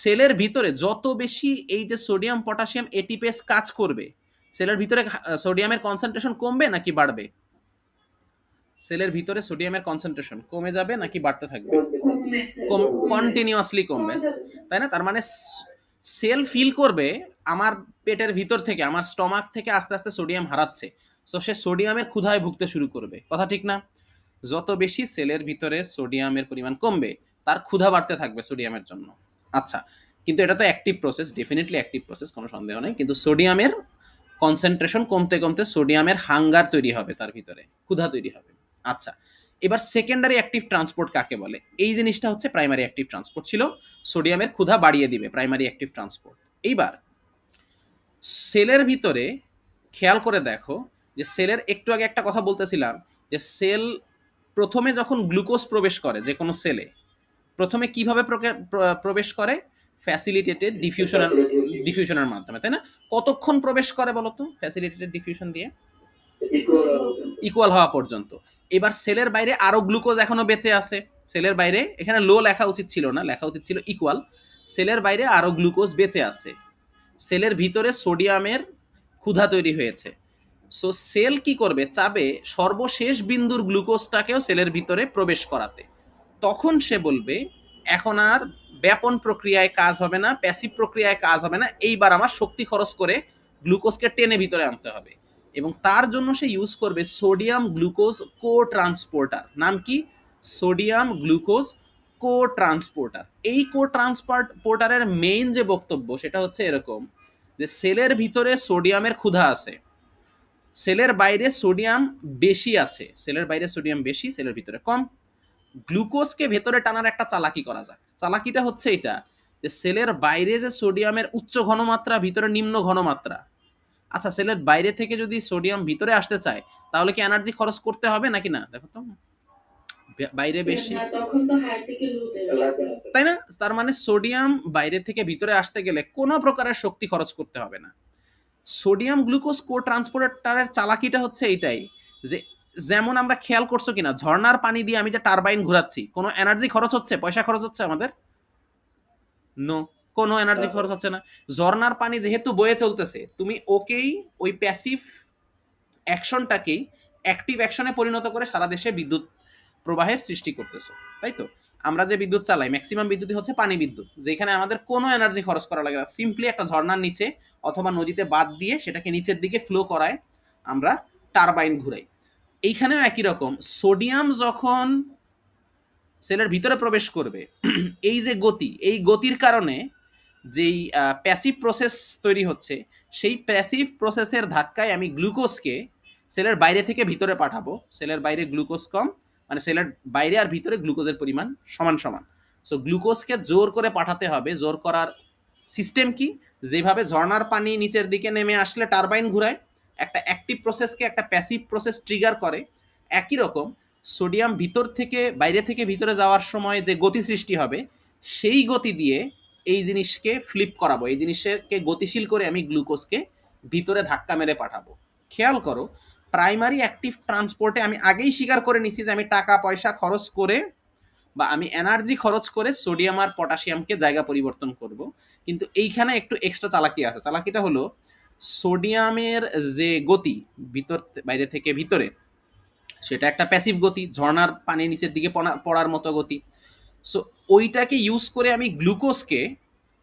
সেলের ভিতরে যত বেশি এই যে সোডিয়াম পটাশিয়াম এটিপেস কাজ করবে সেলের ভিতরে সোডিয়ামের কনসেন্ট্রেশন কমবে নাকি বাড়বে সেলের ভিতরে সোডিয়ামের কনসেন্ট্রেশন কমে যাবে নাকি বাড়তে থাকবে কন্টিনিউয়াসলি কমবে তাই না তার মানে সেল ফিল করবে আমার পেটের ভিতর থেকে আমার স্টমাক থেকে আস্তে আস্তে সোডিয়াম হারাচ্ছে সো সে সোডিয়ামের ক্ষুধায় ভুগতে শুরু করবে কথা ঠিক না যত বেশি সেলের ভিতরে সোডিয়ামের পরিমাণ কমবে তার ক্ষুধা বাড়তে থাকবে সোডিয়ামের জন্য আচ্ছা কিন্তু এটা তো active process definitely active process কোনো সন্দেহ নেই কিন্তু সোডিয়ামের কনসেন্ট্রেশন কমতে কমতে সোডিয়ামের হাঙ্গার তৈরি হবে তার ভিতরে ক্ষুধা তৈরি হবে আচ্ছা এবার সেকেন্ডারি অ্যাক্টিভ ট্রান্সপোর্ট কাকে বলে এই জিনিসটা হচ্ছে প্রাইমারি অ্যাক্টিভ ট্রান্সপোর্ট ছিল সোডিয়ামের ক্ষুধা বাড়িয়ে দিবে প্রাইমারি অ্যাক্টিভ ট্রান্সপোর্ট এইবার সেলের ভিতরে খেয়াল করে দেখো যে সেলের একটু আগে একটা কথা বলতেছিলাম যে সেল প্রথমে যখন গ্লুকোজ প্রবেশ করে যে কোনো সেলে প্রথমে কিভাবে প্রবেশ করে ফ্যাসিলিটেটেড ডিফিউশনের ডিফিউশনের মাধ্যমে তাই না কতক্ষণ প্রবেশ করে বলতো ফ্যাসিলিটেটেড ডিফিউশন দিয়ে ইকুয়াল হওয়া পর্যন্ত এবার সেলের বাইরে আরও গ্লুকোজ এখনও বেঁচে আছে সেলের বাইরে এখানে লো লেখা উচিত ছিল না লেখা উচিত ছিল ইকুয়াল সেলের বাইরে আরও গ্লুকোজ বেঁচে আছে সেলের ভিতরে সোডিয়ামের ক্ষুধা তৈরি হয়েছে সো সেল কি করবে চাবে সর্বশেষ বিন্দুর গ্লুকোজটাকেও সেলের ভিতরে প্রবেশ করাতে তখন সে বলবে এখন আর ব্যাপন প্রক্রিয়ায় কাজ হবে না প্যাসিভ প্রক্রিয়ায় কাজ হবে না এইবার আমার শক্তি খরচ করে গ্লুকোজকে টেনে ভিতরে আনতে হবে এবং তার জন্য সে ইউজ করবে সোডিয়াম গ্লুকোজ কো ট্রান্সপোর্টার নাম কি সোডিয়াম গ্লুকোজ কো ট্রান্সপোর্টার এই কো ট্রান্সপোর্টারের মেইন যে বক্তব্য সেটা হচ্ছে এরকম যে সেলের ভিতরে সোডিয়ামের ক্ষুধা আছে সেলের বাইরে সোডিয়াম বেশি আছে সেলের বাইরে সোডিয়াম বেশি সেলের ভিতরে কম গ্লুকোজকে ভেতরে টানার একটা চালাকি করা যাক চালাকিটা হচ্ছে এটা যে সেলের বাইরে যে সোডিয়ামের উচ্চ ঘনমাত্রা ভিতরে নিম্ন ঘনমাত্রা আচ্ছা সেলের বাইরে থেকে যদি সোডিয়াম ভিতরে আসতে চায় তাহলে কি এনার্জি খরচ করতে হবে নাকি না দেখো তো বাইরে বেশি তাই না তার মানে সোডিয়াম বাইরে থেকে ভিতরে আসতে গেলে কোনো প্রকারের শক্তি খরচ করতে হবে না সোডিয়াম গ্লুকোজ কো ট্রান্সপোর্টারের চালাকিটা হচ্ছে এইটাই যে যেমন আমরা খেয়াল করছো কিনা ঝর্নার পানি দিয়ে আমি যে টারবাইন ঘুরাচ্ছি কোনো এনার্জি খরচ হচ্ছে পয়সা খরচ হচ্ছে আমাদের নো কোনো এনার্জি খরচ হচ্ছে না ঝর্নার পানি যেহেতু বয়ে চলতেছে তুমি ওকেই ওই প্যাসিভ অ্যাকশনটাকেই অ্যাক্টিভ অ্যাকশনে পরিণত করে সারা দেশে বিদ্যুৎ প্রবাহের সৃষ্টি করতেছো তাই তো আমরা যে বিদ্যুৎ চালাই ম্যাক্সিমাম বিদ্যুৎই হচ্ছে পানি বিদ্যুৎ যেখানে আমাদের কোনো এনার্জি খরচ করা লাগে না সিম্পলি একটা ঝর্নার নিচে অথবা নদীতে বাদ দিয়ে সেটাকে নিচের দিকে ফ্লো করায় আমরা টারবাইন ঘুরাই এইখানেও একই রকম সোডিয়াম যখন সেলের ভিতরে প্রবেশ করবে এই যে গতি এই গতির কারণে যেই প্যাসিভ প্রসেস তৈরি হচ্ছে সেই প্যাসিভ প্রসেসের ধাক্কায় আমি গ্লুকোজকে সেলের বাইরে থেকে ভিতরে পাঠাবো সেলের বাইরে গ্লুকোজ কম মানে সেলের বাইরে আর ভিতরে গ্লুকোজের পরিমাণ সমান সমান সো গ্লুকোজকে জোর করে পাঠাতে হবে জোর করার সিস্টেম কি যেভাবে ঝর্নার পানি নিচের দিকে নেমে আসলে টারবাইন ঘুরায় একটা অ্যাক্টিভ প্রসেসকে একটা প্যাসিভ প্রসেস ট্রিগার করে একই রকম সোডিয়াম ভিতর থেকে বাইরে থেকে ভিতরে যাওয়ার সময় যে গতি সৃষ্টি হবে সেই গতি দিয়ে এই জিনিসকে ফ্লিপ করাবো এই জিনিসকে গতিশীল করে আমি গ্লুকোজকে ভিতরে ধাক্কা মেরে পাঠাবো খেয়াল করো প্রাইমারি অ্যাক্টিভ ট্রান্সপোর্টে আমি আগেই স্বীকার করে নিছি যে আমি টাকা পয়সা খরচ করে বা আমি এনার্জি খরচ করে সোডিয়াম আর পটাশিয়ামকে জায়গা পরিবর্তন করব কিন্তু এইখানে একটু এক্সট্রা চালাকি আছে চালাকিটা হলো সোডিয়ামের যে গতি ভিতর বাইরে থেকে ভিতরে সেটা একটা প্যাসিভ গতি ঝর্নার পানি নিচের দিকে পড়ার মতো গতি সো ওইটাকে ইউজ করে আমি গ্লুকোজকে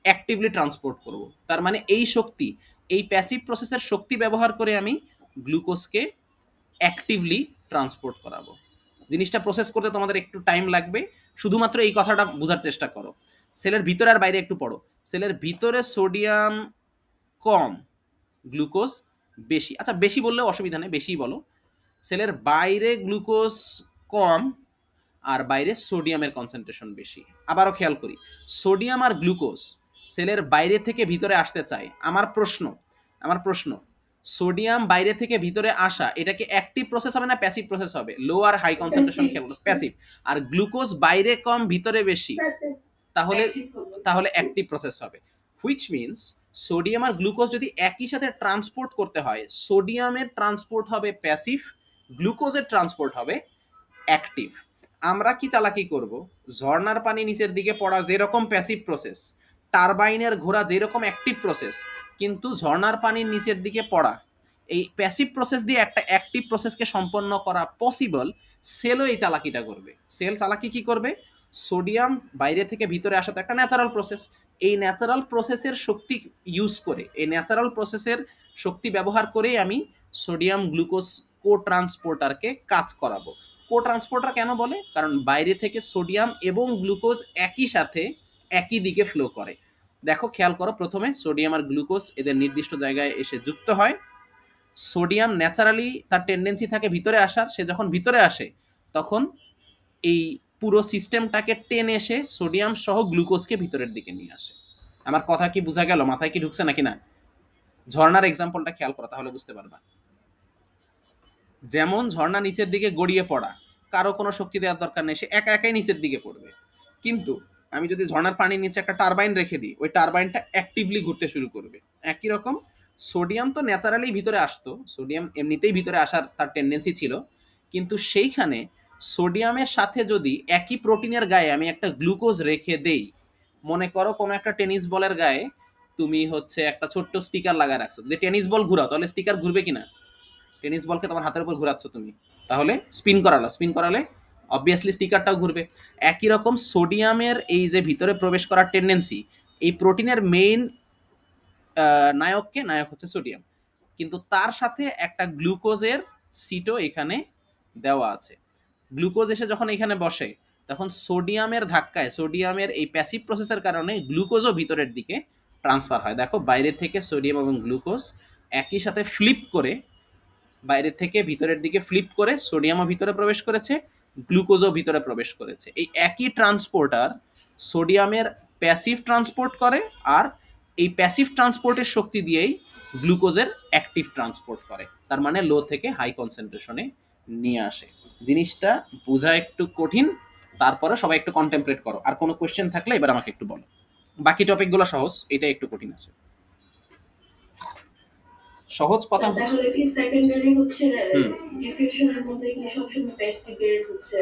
অ্যাক্টিভলি ট্রান্সপোর্ট করব তার মানে এই শক্তি এই প্যাসিভ প্রসেসের শক্তি ব্যবহার করে আমি গ্লুকোজকে অ্যাক্টিভলি ট্রান্সপোর্ট করাবো জিনিসটা প্রসেস করতে তোমাদের একটু টাইম লাগবে শুধুমাত্র এই কথাটা বোঝার চেষ্টা করো সেলের ভিতরে আর বাইরে একটু পড়ো সেলের ভিতরে সোডিয়াম কম গ্লুকোজ বেশি আচ্ছা বেশি বললেও অসুবিধা নেই বেশিই বলো সেলের বাইরে গ্লুকোজ কম আর বাইরে সোডিয়ামের কনসেন্ট্রেশন বেশি আবারও খেয়াল করি সোডিয়াম আর গ্লুকোজ সেলের বাইরে থেকে ভিতরে আসতে চায় আমার প্রশ্ন আমার প্রশ্ন সোডিয়াম বাইরে থেকে ভিতরে আসা এটা কি অ্যাক্টিভ প্রসেস হবে না প্যাসিভ প্রসেস হবে লো আর হাই কনসেন্ট্রেশন খেয়াল প্যাসিভ আর গ্লুকোজ বাইরে কম ভিতরে বেশি তাহলে তাহলে অ্যাক্টিভ প্রসেস হবে হুইচ মিনস সোডিয়াম আর গ্লুকোজ যদি একই সাথে ট্রান্সপোর্ট করতে হয় সোডিয়ামের ট্রান্সপোর্ট হবে প্যাসিভ গ্লুকোজের ট্রান্সপোর্ট হবে অ্যাক্টিভ আমরা কি চালাকি করব ঝর্নার পানি নিচের দিকে পড়া যেরকম প্যাসিভ প্রসেস টারবাইনের ঘোরা যেরকম অ্যাক্টিভ প্রসেস কিন্তু ঝর্নার পানির নিচের দিকে পড়া এই প্যাসিভ প্রসেস দিয়ে একটা অ্যাক্টিভ প্রসেসকে সম্পন্ন করা পসিবল সেলও এই চালাকিটা করবে সেল চালাকি কি করবে সোডিয়াম বাইরে থেকে ভিতরে আসা তো একটা ন্যাচারাল প্রসেস এই ন্যাচারাল প্রসেসের শক্তি ইউজ করে এই ন্যাচারাল প্রসেসের শক্তি ব্যবহার করেই আমি সোডিয়াম গ্লুকোজ কো ট্রান্সপোর্টারকে কাজ করাবো কো ট্রান্সপোর্টার কেন বলে কারণ বাইরে থেকে সোডিয়াম এবং গ্লুকোজ একই সাথে একই দিকে ফ্লো করে দেখো খেয়াল করো প্রথমে সোডিয়াম আর গ্লুকোজ এদের নির্দিষ্ট জায়গায় এসে যুক্ত হয় সোডিয়াম ন্যাচারালি তার টেন্ডেন্সি থাকে ভিতরে আসার সে যখন ভিতরে আসে তখন এই পুরো সিস্টেমটাকে টেনে এসে সোডিয়াম সহ গ্লুকোজকে ভিতরের দিকে নিয়ে আসে আমার কথা কি বোঝা গেল মাথায় কি ঢুকছে নাকি না ঝর্নার এক্সাম্পলটা খেয়াল করো তাহলে বুঝতে পারবা যেমন ঝর্ণা নিচের দিকে গড়িয়ে পড়া কারো কোনো শক্তি দেওয়ার দরকার নেই সে একা একাই নিচের দিকে পড়বে কিন্তু আমি যদি ঝর্ণার পানির নিচে একটা টারবাইন রেখে দিই ওই টারবাইনটা অ্যাক্টিভলি ঘুরতে শুরু করবে একই রকম সোডিয়াম তো ন্যাচারালি ভিতরে আসতো সোডিয়াম এমনিতেই ভিতরে আসার তার টেন্ডেন্সি ছিল কিন্তু সেইখানে সোডিয়ামের সাথে যদি একই প্রোটিনের গায়ে আমি একটা গ্লুকোজ রেখে দেই মনে করো কোনো একটা টেনিস বলের গায়ে তুমি হচ্ছে একটা ছোট্ট স্টিকার লাগা রাখছো যদি টেনিস বল ঘুরাও তাহলে স্টিকার ঘুরবে কিনা টেনিস বলকে তোমার হাতের উপর ঘুরাচ্ছ তুমি তাহলে স্পিন করালো স্পিন করালে অবভিয়াসলি স্টিকারটাও ঘুরবে একই রকম সোডিয়ামের এই যে ভিতরে প্রবেশ করার টেন্ডেন্সি এই প্রোটিনের মেইন নায়ককে নায়ক হচ্ছে সোডিয়াম কিন্তু তার সাথে একটা গ্লুকোজের সিটও এখানে দেওয়া আছে গ্লুকোজ এসে যখন এখানে বসে তখন সোডিয়ামের ধাক্কায় সোডিয়ামের এই প্যাসিভ প্রসেসের কারণে গ্লুকোজও ভিতরের দিকে ট্রান্সফার হয় দেখো বাইরে থেকে সোডিয়াম এবং গ্লুকোজ একই সাথে ফ্লিপ করে বাইরে থেকে ভিতরের দিকে ফ্লিপ করে সোডিয়ামও ভিতরে প্রবেশ করেছে গ্লুকোজও ভিতরে প্রবেশ করেছে এই একই ট্রান্সপোর্টার সোডিয়ামের প্যাসিভ ট্রান্সপোর্ট করে আর এই প্যাসিভ ট্রান্সপোর্টের শক্তি দিয়েই গ্লুকোজের অ্যাক্টিভ ট্রান্সপোর্ট করে তার মানে লো থেকে হাই কনসেন্ট্রেশনে নিয়ে আসে জিনিসটা বোঝা একটু কঠিন তারপরে সবাই একটু কন্টেমপ্লেট করো আর কোনো কোয়েশ্চেন থাকলে এবার আমাকে একটু বলো বাকি টপিকগুলো সহজ এটা একটু কঠিন আছে সহজ আচ্ছা, কথা তাহলে কি সেকেন্ডারি হচ্ছে ডিফিউশনের মধ্যে কি সবসময় গ্রেড হচ্ছে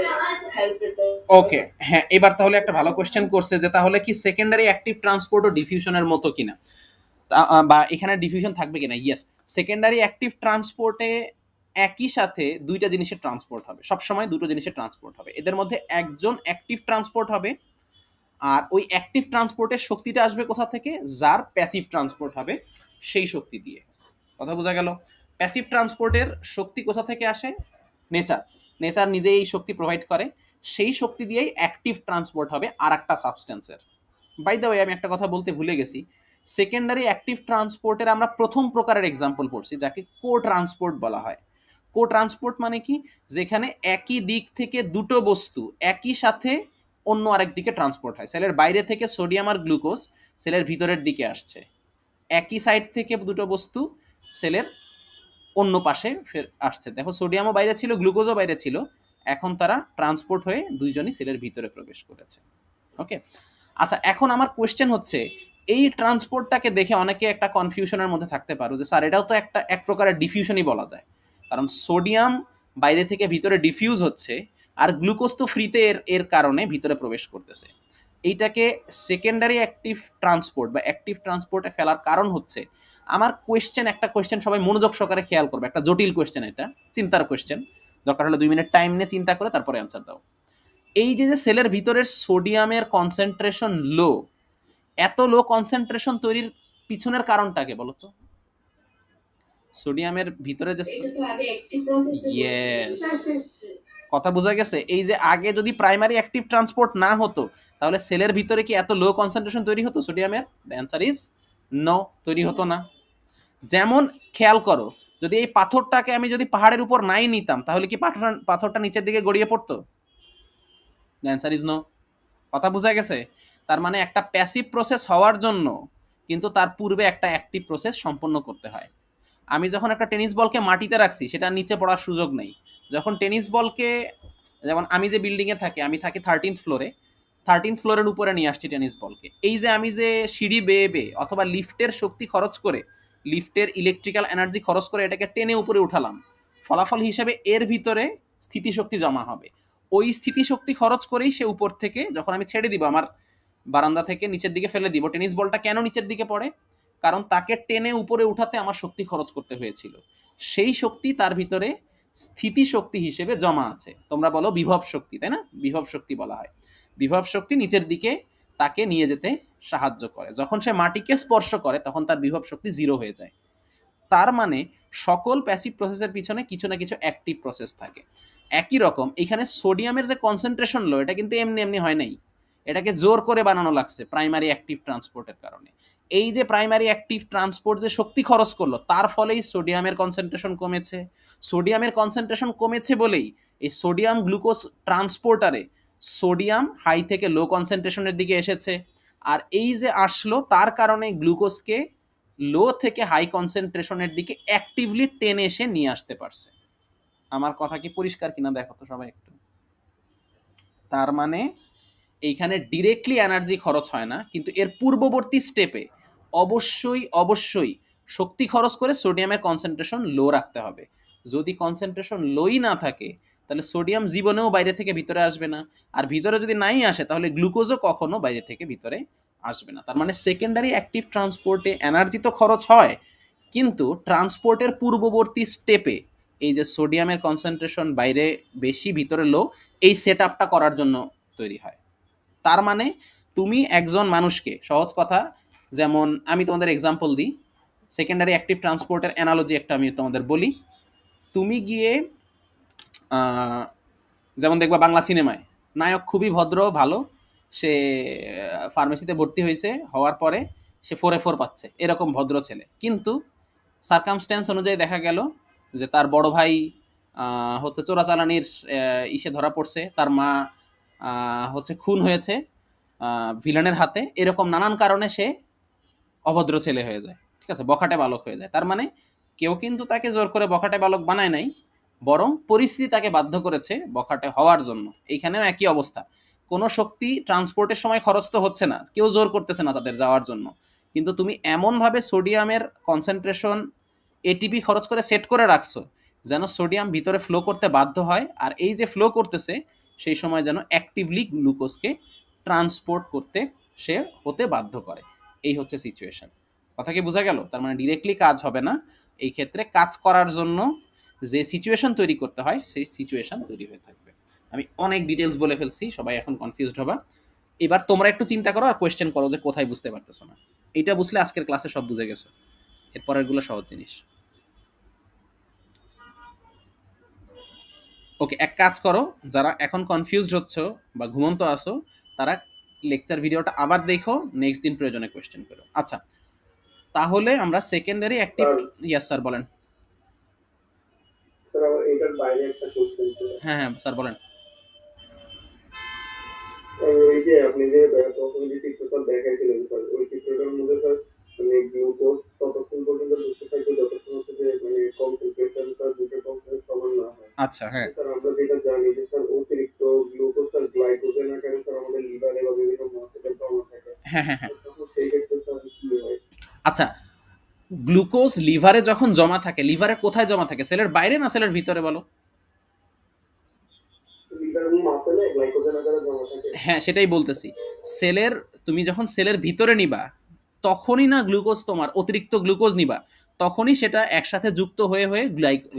হেল্পের ওকে হ্যাঁ এবার তাহলে একটা ভালো কোশ্চেন করছে যে তাহলে কি সেকেন্ডারি অ্যাক্টিভ ট্রান্সপোর্ট ও ডিফিউশনের মতো কিনা বা এখানে ডিফিউশন থাকবে কিনা ইয়েস সেকেন্ডারি অ্যাক্টিভ ট্রান্সপোর্টে একই সাথে দুইটা জিনিসের ট্রান্সপোর্ট হবে সবসময় দুটো জিনিসের ট্রান্সপোর্ট হবে এদের মধ্যে একজন অ্যাক্টিভ ট্রান্সপোর্ট হবে আর ওই অ্যাক্টিভ ট্রান্সপোর্টের শক্তিটা আসবে কোথা থেকে যার প্যাসিভ ট্রান্সপোর্ট হবে সেই শক্তি দিয়ে কথা বোঝা গেল প্যাসিভ ট্রান্সপোর্টের শক্তি কোথা থেকে আসে নেচার নেচার নিজেই এই শক্তি প্রোভাইড করে সেই শক্তি দিয়েই অ্যাক্টিভ ট্রান্সপোর্ট হবে আর একটা সাবস্টেন্সের বাই দ্য ওয়ে আমি একটা কথা বলতে ভুলে গেছি সেকেন্ডারি অ্যাক্টিভ ট্রান্সপোর্টের আমরা প্রথম প্রকারের এক্সাম্পল পড়ছি যাকে কো ট্রান্সপোর্ট বলা হয় কো ট্রান্সপোর্ট মানে কি যেখানে একই দিক থেকে দুটো বস্তু একই সাথে অন্য আরেক দিকে ট্রান্সপোর্ট হয় সেলের বাইরে থেকে সোডিয়াম আর গ্লুকোজ সেলের ভিতরের দিকে আসছে একই সাইড থেকে দুটো বস্তু সেলের অন্য পাশে ফের আসছে দেখো সোডিয়ামও বাইরে ছিল গ্লুকোজও বাইরে ছিল এখন তারা ট্রান্সপোর্ট হয়ে দুইজনই সেলের ভিতরে প্রবেশ করেছে ওকে আচ্ছা এখন আমার কোয়েশ্চেন হচ্ছে এই ট্রান্সপোর্টটাকে দেখে অনেকে একটা কনফিউশনের মধ্যে থাকতে পারো যে স্যার এটাও তো একটা এক প্রকারের ডিফিউশনই বলা যায় কারণ সোডিয়াম বাইরে থেকে ভিতরে ডিফিউজ হচ্ছে আর গ্লুকোজ তো ফ্রিতে এর এর কারণে ভিতরে প্রবেশ করতেছে এইটাকে সেকেন্ডারি অ্যাক্টিভ ট্রান্সপোর্ট বা অ্যাক্টিভ ট্রান্সপোর্টে ফেলার কারণ হচ্ছে আমার কোয়েশ্চেন একটা কোয়েশ্চেন সবাই মনোযোগ সহকারে খেয়াল করবে একটা জটিল কোয়েশ্চেন এটা চিন্তার কোয়েশ্চেন দরকার হলে দুই মিনিট টাইম নিয়ে চিন্তা করে তারপরে অ্যান্সার দাও এই যে যে সেলের ভিতরের সোডিয়ামের কনসেন্ট্রেশন লো এত লো কনসেন্ট্রেশন তৈরির পিছনের কারণটাকে বলো তো সোডিয়ামের ভিতরে যে কথা বোঝা গেছে এই যে আগে যদি প্রাইমারি অ্যাক্টিভ ট্রান্সপোর্ট না হতো তাহলে সেলের ভিতরে কি এত লো কনসেন্ট্রেশন তৈরি হতো সোডিয়ামের দ্য অ্যান্সার ইজ নো তৈরি হতো না যেমন খেয়াল করো যদি এই পাথরটাকে আমি যদি পাহাড়ের উপর নাই নিতাম তাহলে কি পাথর পাথরটা নিচের দিকে গড়িয়ে পড়তো অ্যান্সার ইজ নো কথা বোঝা গেছে তার মানে একটা প্যাসিভ প্রসেস হওয়ার জন্য কিন্তু তার পূর্বে একটা অ্যাক্টিভ প্রসেস সম্পন্ন করতে হয় আমি যখন একটা টেনিস বলকে মাটিতে রাখছি সেটা নিচে পড়ার সুযোগ নেই যখন টেনিস বলকে যেমন আমি যে বিল্ডিংয়ে থাকি আমি থাকি থার্টিনথ ফ্লোরে থার্টিন ফ্লোরের উপরে নিয়ে আসছি টেনিস বলকে এই যে আমি যে সিঁড়ি বেয়ে বেয়ে অথবা লিফটের শক্তি খরচ করে লিফটের ইলেকট্রিক্যাল এনার্জি খরচ করে এটাকে টেনে উপরে উঠালাম ফলাফল হিসাবে এর ভিতরে স্থিতিশক্তি জমা হবে ওই স্থিতিশক্তি খরচ করেই সে উপর থেকে যখন আমি ছেড়ে দিব আমার বারান্দা থেকে নিচের দিকে ফেলে দিব টেনিস বলটা কেন নিচের দিকে পড়ে কারণ তাকে টেনে উপরে উঠাতে আমার শক্তি খরচ করতে হয়েছিল সেই শক্তি তার ভিতরে স্থিতি শক্তি হিসেবে জমা আছে তোমরা বলো বিভব শক্তি তাই না বিভব শক্তি বলা হয় বিভব শক্তি নিচের দিকে তাকে নিয়ে যেতে সাহায্য করে যখন সে মাটিকে স্পর্শ করে তখন তার বিভব শক্তি জিরো হয়ে যায় তার মানে সকল প্যাসিভ প্রসেসের পিছনে কিছু না কিছু অ্যাক্টিভ প্রসেস থাকে একই রকম এখানে সোডিয়ামের যে কনসেন্ট্রেশন লো এটা কিন্তু এমনি এমনি হয় নাই এটাকে জোর করে বানানো লাগছে প্রাইমারি অ্যাক্টিভ ট্রান্সপোর্টের কারণে এই যে প্রাইমারি অ্যাক্টিভ ট্রান্সপোর্ট যে শক্তি খরচ করলো তার ফলেই সোডিয়ামের কনসেন্ট্রেশন কমেছে সোডিয়ামের কনসেন্ট্রেশন কমেছে বলেই এই সোডিয়াম গ্লুকোজ ট্রান্সপোর্টারে সোডিয়াম হাই থেকে লো কনসেন্ট্রেশনের দিকে এসেছে আর এই যে আসলো তার কারণে গ্লুকোজকে লো থেকে হাই কনসেন্ট্রেশনের দিকে অ্যাক্টিভলি টেনে এসে নিয়ে আসতে পারছে আমার কথা কি পরিষ্কার কিনা দেখো তো সবাই একটু তার মানে এইখানে ডিরেক্টলি এনার্জি খরচ হয় না কিন্তু এর পূর্ববর্তী স্টেপে অবশ্যই অবশ্যই শক্তি খরচ করে সোডিয়ামের কনসেন্ট্রেশন লো রাখতে হবে যদি কনসেন্ট্রেশন লোই না থাকে তাহলে সোডিয়াম জীবনেও বাইরে থেকে ভিতরে আসবে না আর ভিতরে যদি নাই আসে তাহলে গ্লুকোজও কখনো বাইরে থেকে ভিতরে আসবে না তার মানে সেকেন্ডারি অ্যাক্টিভ ট্রান্সপোর্টে এনার্জি তো খরচ হয় কিন্তু ট্রান্সপোর্টের পূর্ববর্তী স্টেপে এই যে সোডিয়ামের কনসেন্ট্রেশন বাইরে বেশি ভিতরে লো এই সেট আপটা করার জন্য তৈরি হয় তার মানে তুমি একজন মানুষকে সহজ কথা যেমন আমি তোমাদের এক্সাম্পল দিই সেকেন্ডারি অ্যাক্টিভ ট্রান্সপোর্টের অ্যানালজি একটা আমি তোমাদের বলি তুমি গিয়ে যেমন দেখবা বাংলা সিনেমায় নায়ক খুবই ভদ্র ভালো সে ফার্মেসিতে ভর্তি হয়েছে হওয়ার পরে সে ফোরে ফোর পাচ্ছে এরকম ভদ্র ছেলে কিন্তু সার্কামস্ট্যান্স অনুযায়ী দেখা গেল যে তার বড় ভাই হচ্ছে চোরাচালানির ইসে ধরা পড়ছে তার মা হচ্ছে খুন হয়েছে ভিলেনের হাতে এরকম নানান কারণে সে অভদ্র ছেলে হয়ে যায় ঠিক আছে বখাটে বালক হয়ে যায় তার মানে কেউ কিন্তু তাকে জোর করে বখাটে বালক বানায় নাই বরং পরিস্থিতি তাকে বাধ্য করেছে বখাটে হওয়ার জন্য এইখানেও একই অবস্থা কোনো শক্তি ট্রান্সপোর্টের সময় খরচ তো হচ্ছে না কেউ জোর করতেছে না তাদের যাওয়ার জন্য কিন্তু তুমি এমনভাবে সোডিয়ামের কনসেন্ট্রেশন এটিপি খরচ করে সেট করে রাখছো যেন সোডিয়াম ভিতরে ফ্লো করতে বাধ্য হয় আর এই যে ফ্লো করতেছে সেই সময় যেন অ্যাক্টিভলি গ্লুকোজকে ট্রান্সপোর্ট করতে সে হতে বাধ্য করে এই হচ্ছে সিচুয়েশন কথা কি বোঝা গেল তার মানে ডিরেক্টলি কাজ হবে না এই ক্ষেত্রে কাজ করার জন্য যে সিচুয়েশন তৈরি করতে হয় সেই সিচুয়েশন তৈরি হয়ে থাকবে আমি অনেক ডিটেলস বলে ফেলছি সবাই এখন কনফিউজড হবা এবার তোমরা একটু চিন্তা করো আর কোয়েশ্চেন করো যে কোথায় বুঝতে পারতেছো না এটা বুঝলে আজকের ক্লাসে সব বুঝে গেছো এরপরেরগুলো সহজ জিনিস ওকে এক কাজ করো যারা এখন কনফিউজড হচ্ছ বা ঘুমন্ত আসো তারা লেকচার ভিডিওটা আবার দেখো নেক্সট দিন প্রয়োজনে কোয়েশ্চেন করো আচ্ছা তাহলে আমরা সেকেন্ডারি অ্যাক্টিভ ইয়াস স্যার বলেন বাইরে একটা হ্যাঁ হ্যাঁ স্যার বলেন এই যে আপনি যে প্রথম যে চিত্রটা দেখাইছিলেন স্যার ওই চিত্রটার মধ্যে স্যার মানে গ্লুকোজ ততক্ষণ পর্যন্ত বসে যতক্ষণ হচ্ছে যে মানে কনসেন্ট্রেশনটা দুটো কনসেন্ট্রেশন সমান না হয় আচ্ছা হ্যাঁ স্যার আমরা যেটা জানি যে স্যার অতিরিক্ত গ্লুকোজ আর গ্লাইকোজেন আকারে স্যার আমাদের লিভারে বা বিভিন্ন থাকে হ্যাঁ হ্যাঁ হ্যাঁ আচ্ছা গ্লুকোজ লিভারে যখন জমা থাকে লিভারে কোথায় জমা থাকে সেলের বাইরে না সেলের ভিতরে বলো হ্যাঁ সেটাই বলতেছি সেলের তুমি যখন সেলের ভিতরে নিবা তখনই না গ্লুকোজ তোমার অতিরিক্ত গ্লুকোজ নিবা তখনই সেটা একসাথে যুক্ত হয়ে হয়ে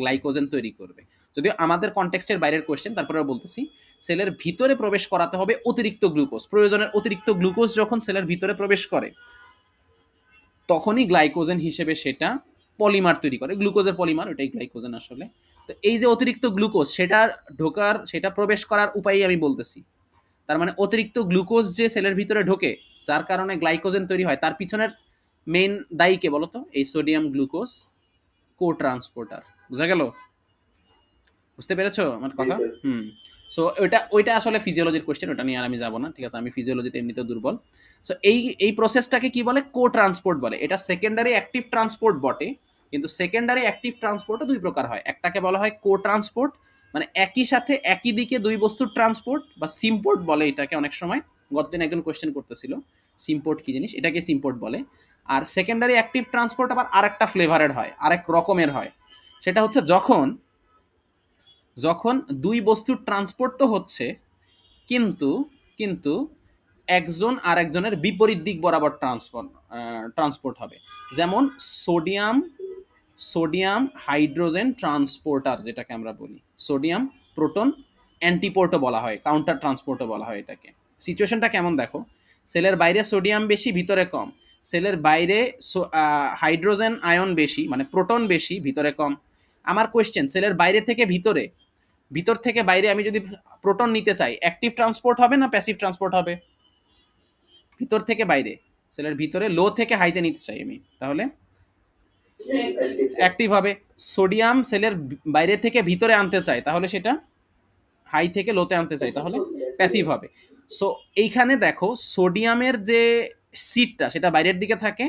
গ্লাইকোজেন তৈরি করবে যদিও আমাদের কনটেক্সটের বাইরের কোয়েশ্চেন তারপরে বলতেছি সেলের ভিতরে প্রবেশ করাতে হবে অতিরিক্ত গ্লুকোজ প্রয়োজনের অতিরিক্ত গ্লুকোজ যখন সেলের ভিতরে প্রবেশ করে তখনই গ্লাইকোজেন হিসেবে সেটা পলিমার তৈরি করে গ্লুকোজের পলিমার ওটাই গ্লাইকোজেন আসলে তো এই যে অতিরিক্ত গ্লুকোজ সেটা ঢোকার সেটা প্রবেশ করার উপায়ই আমি বলতেছি তার মানে অতিরিক্ত গ্লুকোজ যে সেলের ভিতরে ঢোকে যার কারণে গ্লাইকোজেন তৈরি হয় তার পিছনের মেইন দায়ী কে বলতো এই সোডিয়াম গ্লুকোজ কো ট্রান্সপোর্টার বুঝা গেল বুঝতে পেরেছো আমার কথা হুম সো ওইটা ওইটা আসলে ফিজিওলজির কোয়েশ্চেন ওটা নিয়ে আর আমি যাবো না ঠিক আছে আমি ফিজিওলজিতে এমনিতে দুর্বল সো এই এই প্রসেসটাকে কি বলে কো ট্রান্সপোর্ট বলে এটা সেকেন্ডারি অ্যাক্টিভ ট্রান্সপোর্ট বটে কিন্তু সেকেন্ডারি অ্যাক্টিভ ট্রান্সপোর্টও দুই প্রকার হয় একটাকে বলা হয় কো ট্রান্সপোর্ট মানে একই সাথে একই দিকে দুই বস্তুর ট্রান্সপোর্ট বা সিম্পোর্ট বলে এটাকে অনেক সময় গতদিন একজন কোয়েশ্চেন করতেছিল সিম্পোর্ট কি জিনিস এটাকে সিম্পোর্ট বলে আর সেকেন্ডারি অ্যাক্টিভ ট্রান্সপোর্ট আবার আরেকটা ফ্লেভারের হয় আরেক রকমের হয় সেটা হচ্ছে যখন যখন দুই বস্তুর ট্রান্সপোর্ট তো হচ্ছে কিন্তু কিন্তু একজন আর একজনের বিপরীত দিক বরাবর ট্রান্সপোর্ট ট্রান্সপোর্ট হবে যেমন সোডিয়াম সোডিয়াম হাইড্রোজেন ট্রান্সপোর্টার যেটাকে আমরা বলি সোডিয়াম প্রোটন অ্যান্টিপোর্টও বলা হয় কাউন্টার ট্রান্সপোর্টও বলা হয় এটাকে সিচুয়েশনটা কেমন দেখো সেলের বাইরে সোডিয়াম বেশি ভিতরে কম সেলের বাইরে হাইড্রোজেন আয়ন বেশি মানে প্রোটন বেশি ভিতরে কম আমার কোয়েশ্চেন সেলের বাইরে থেকে ভিতরে ভিতর থেকে বাইরে আমি যদি প্রোটন নিতে চাই অ্যাক্টিভ ট্রান্সপোর্ট হবে না প্যাসিভ ট্রান্সপোর্ট হবে ভিতর থেকে বাইরে সেলের ভিতরে লো থেকে হাইতে নিতে চাই আমি তাহলে অ্যাক্টিভ হবে সোডিয়াম সেলের বাইরে থেকে ভিতরে আনতে চাই তাহলে সেটা হাই থেকে লোতে আনতে চাই তাহলে প্যাসিভ হবে সো এইখানে দেখো সোডিয়ামের যে সিটটা সেটা বাইরের দিকে থাকে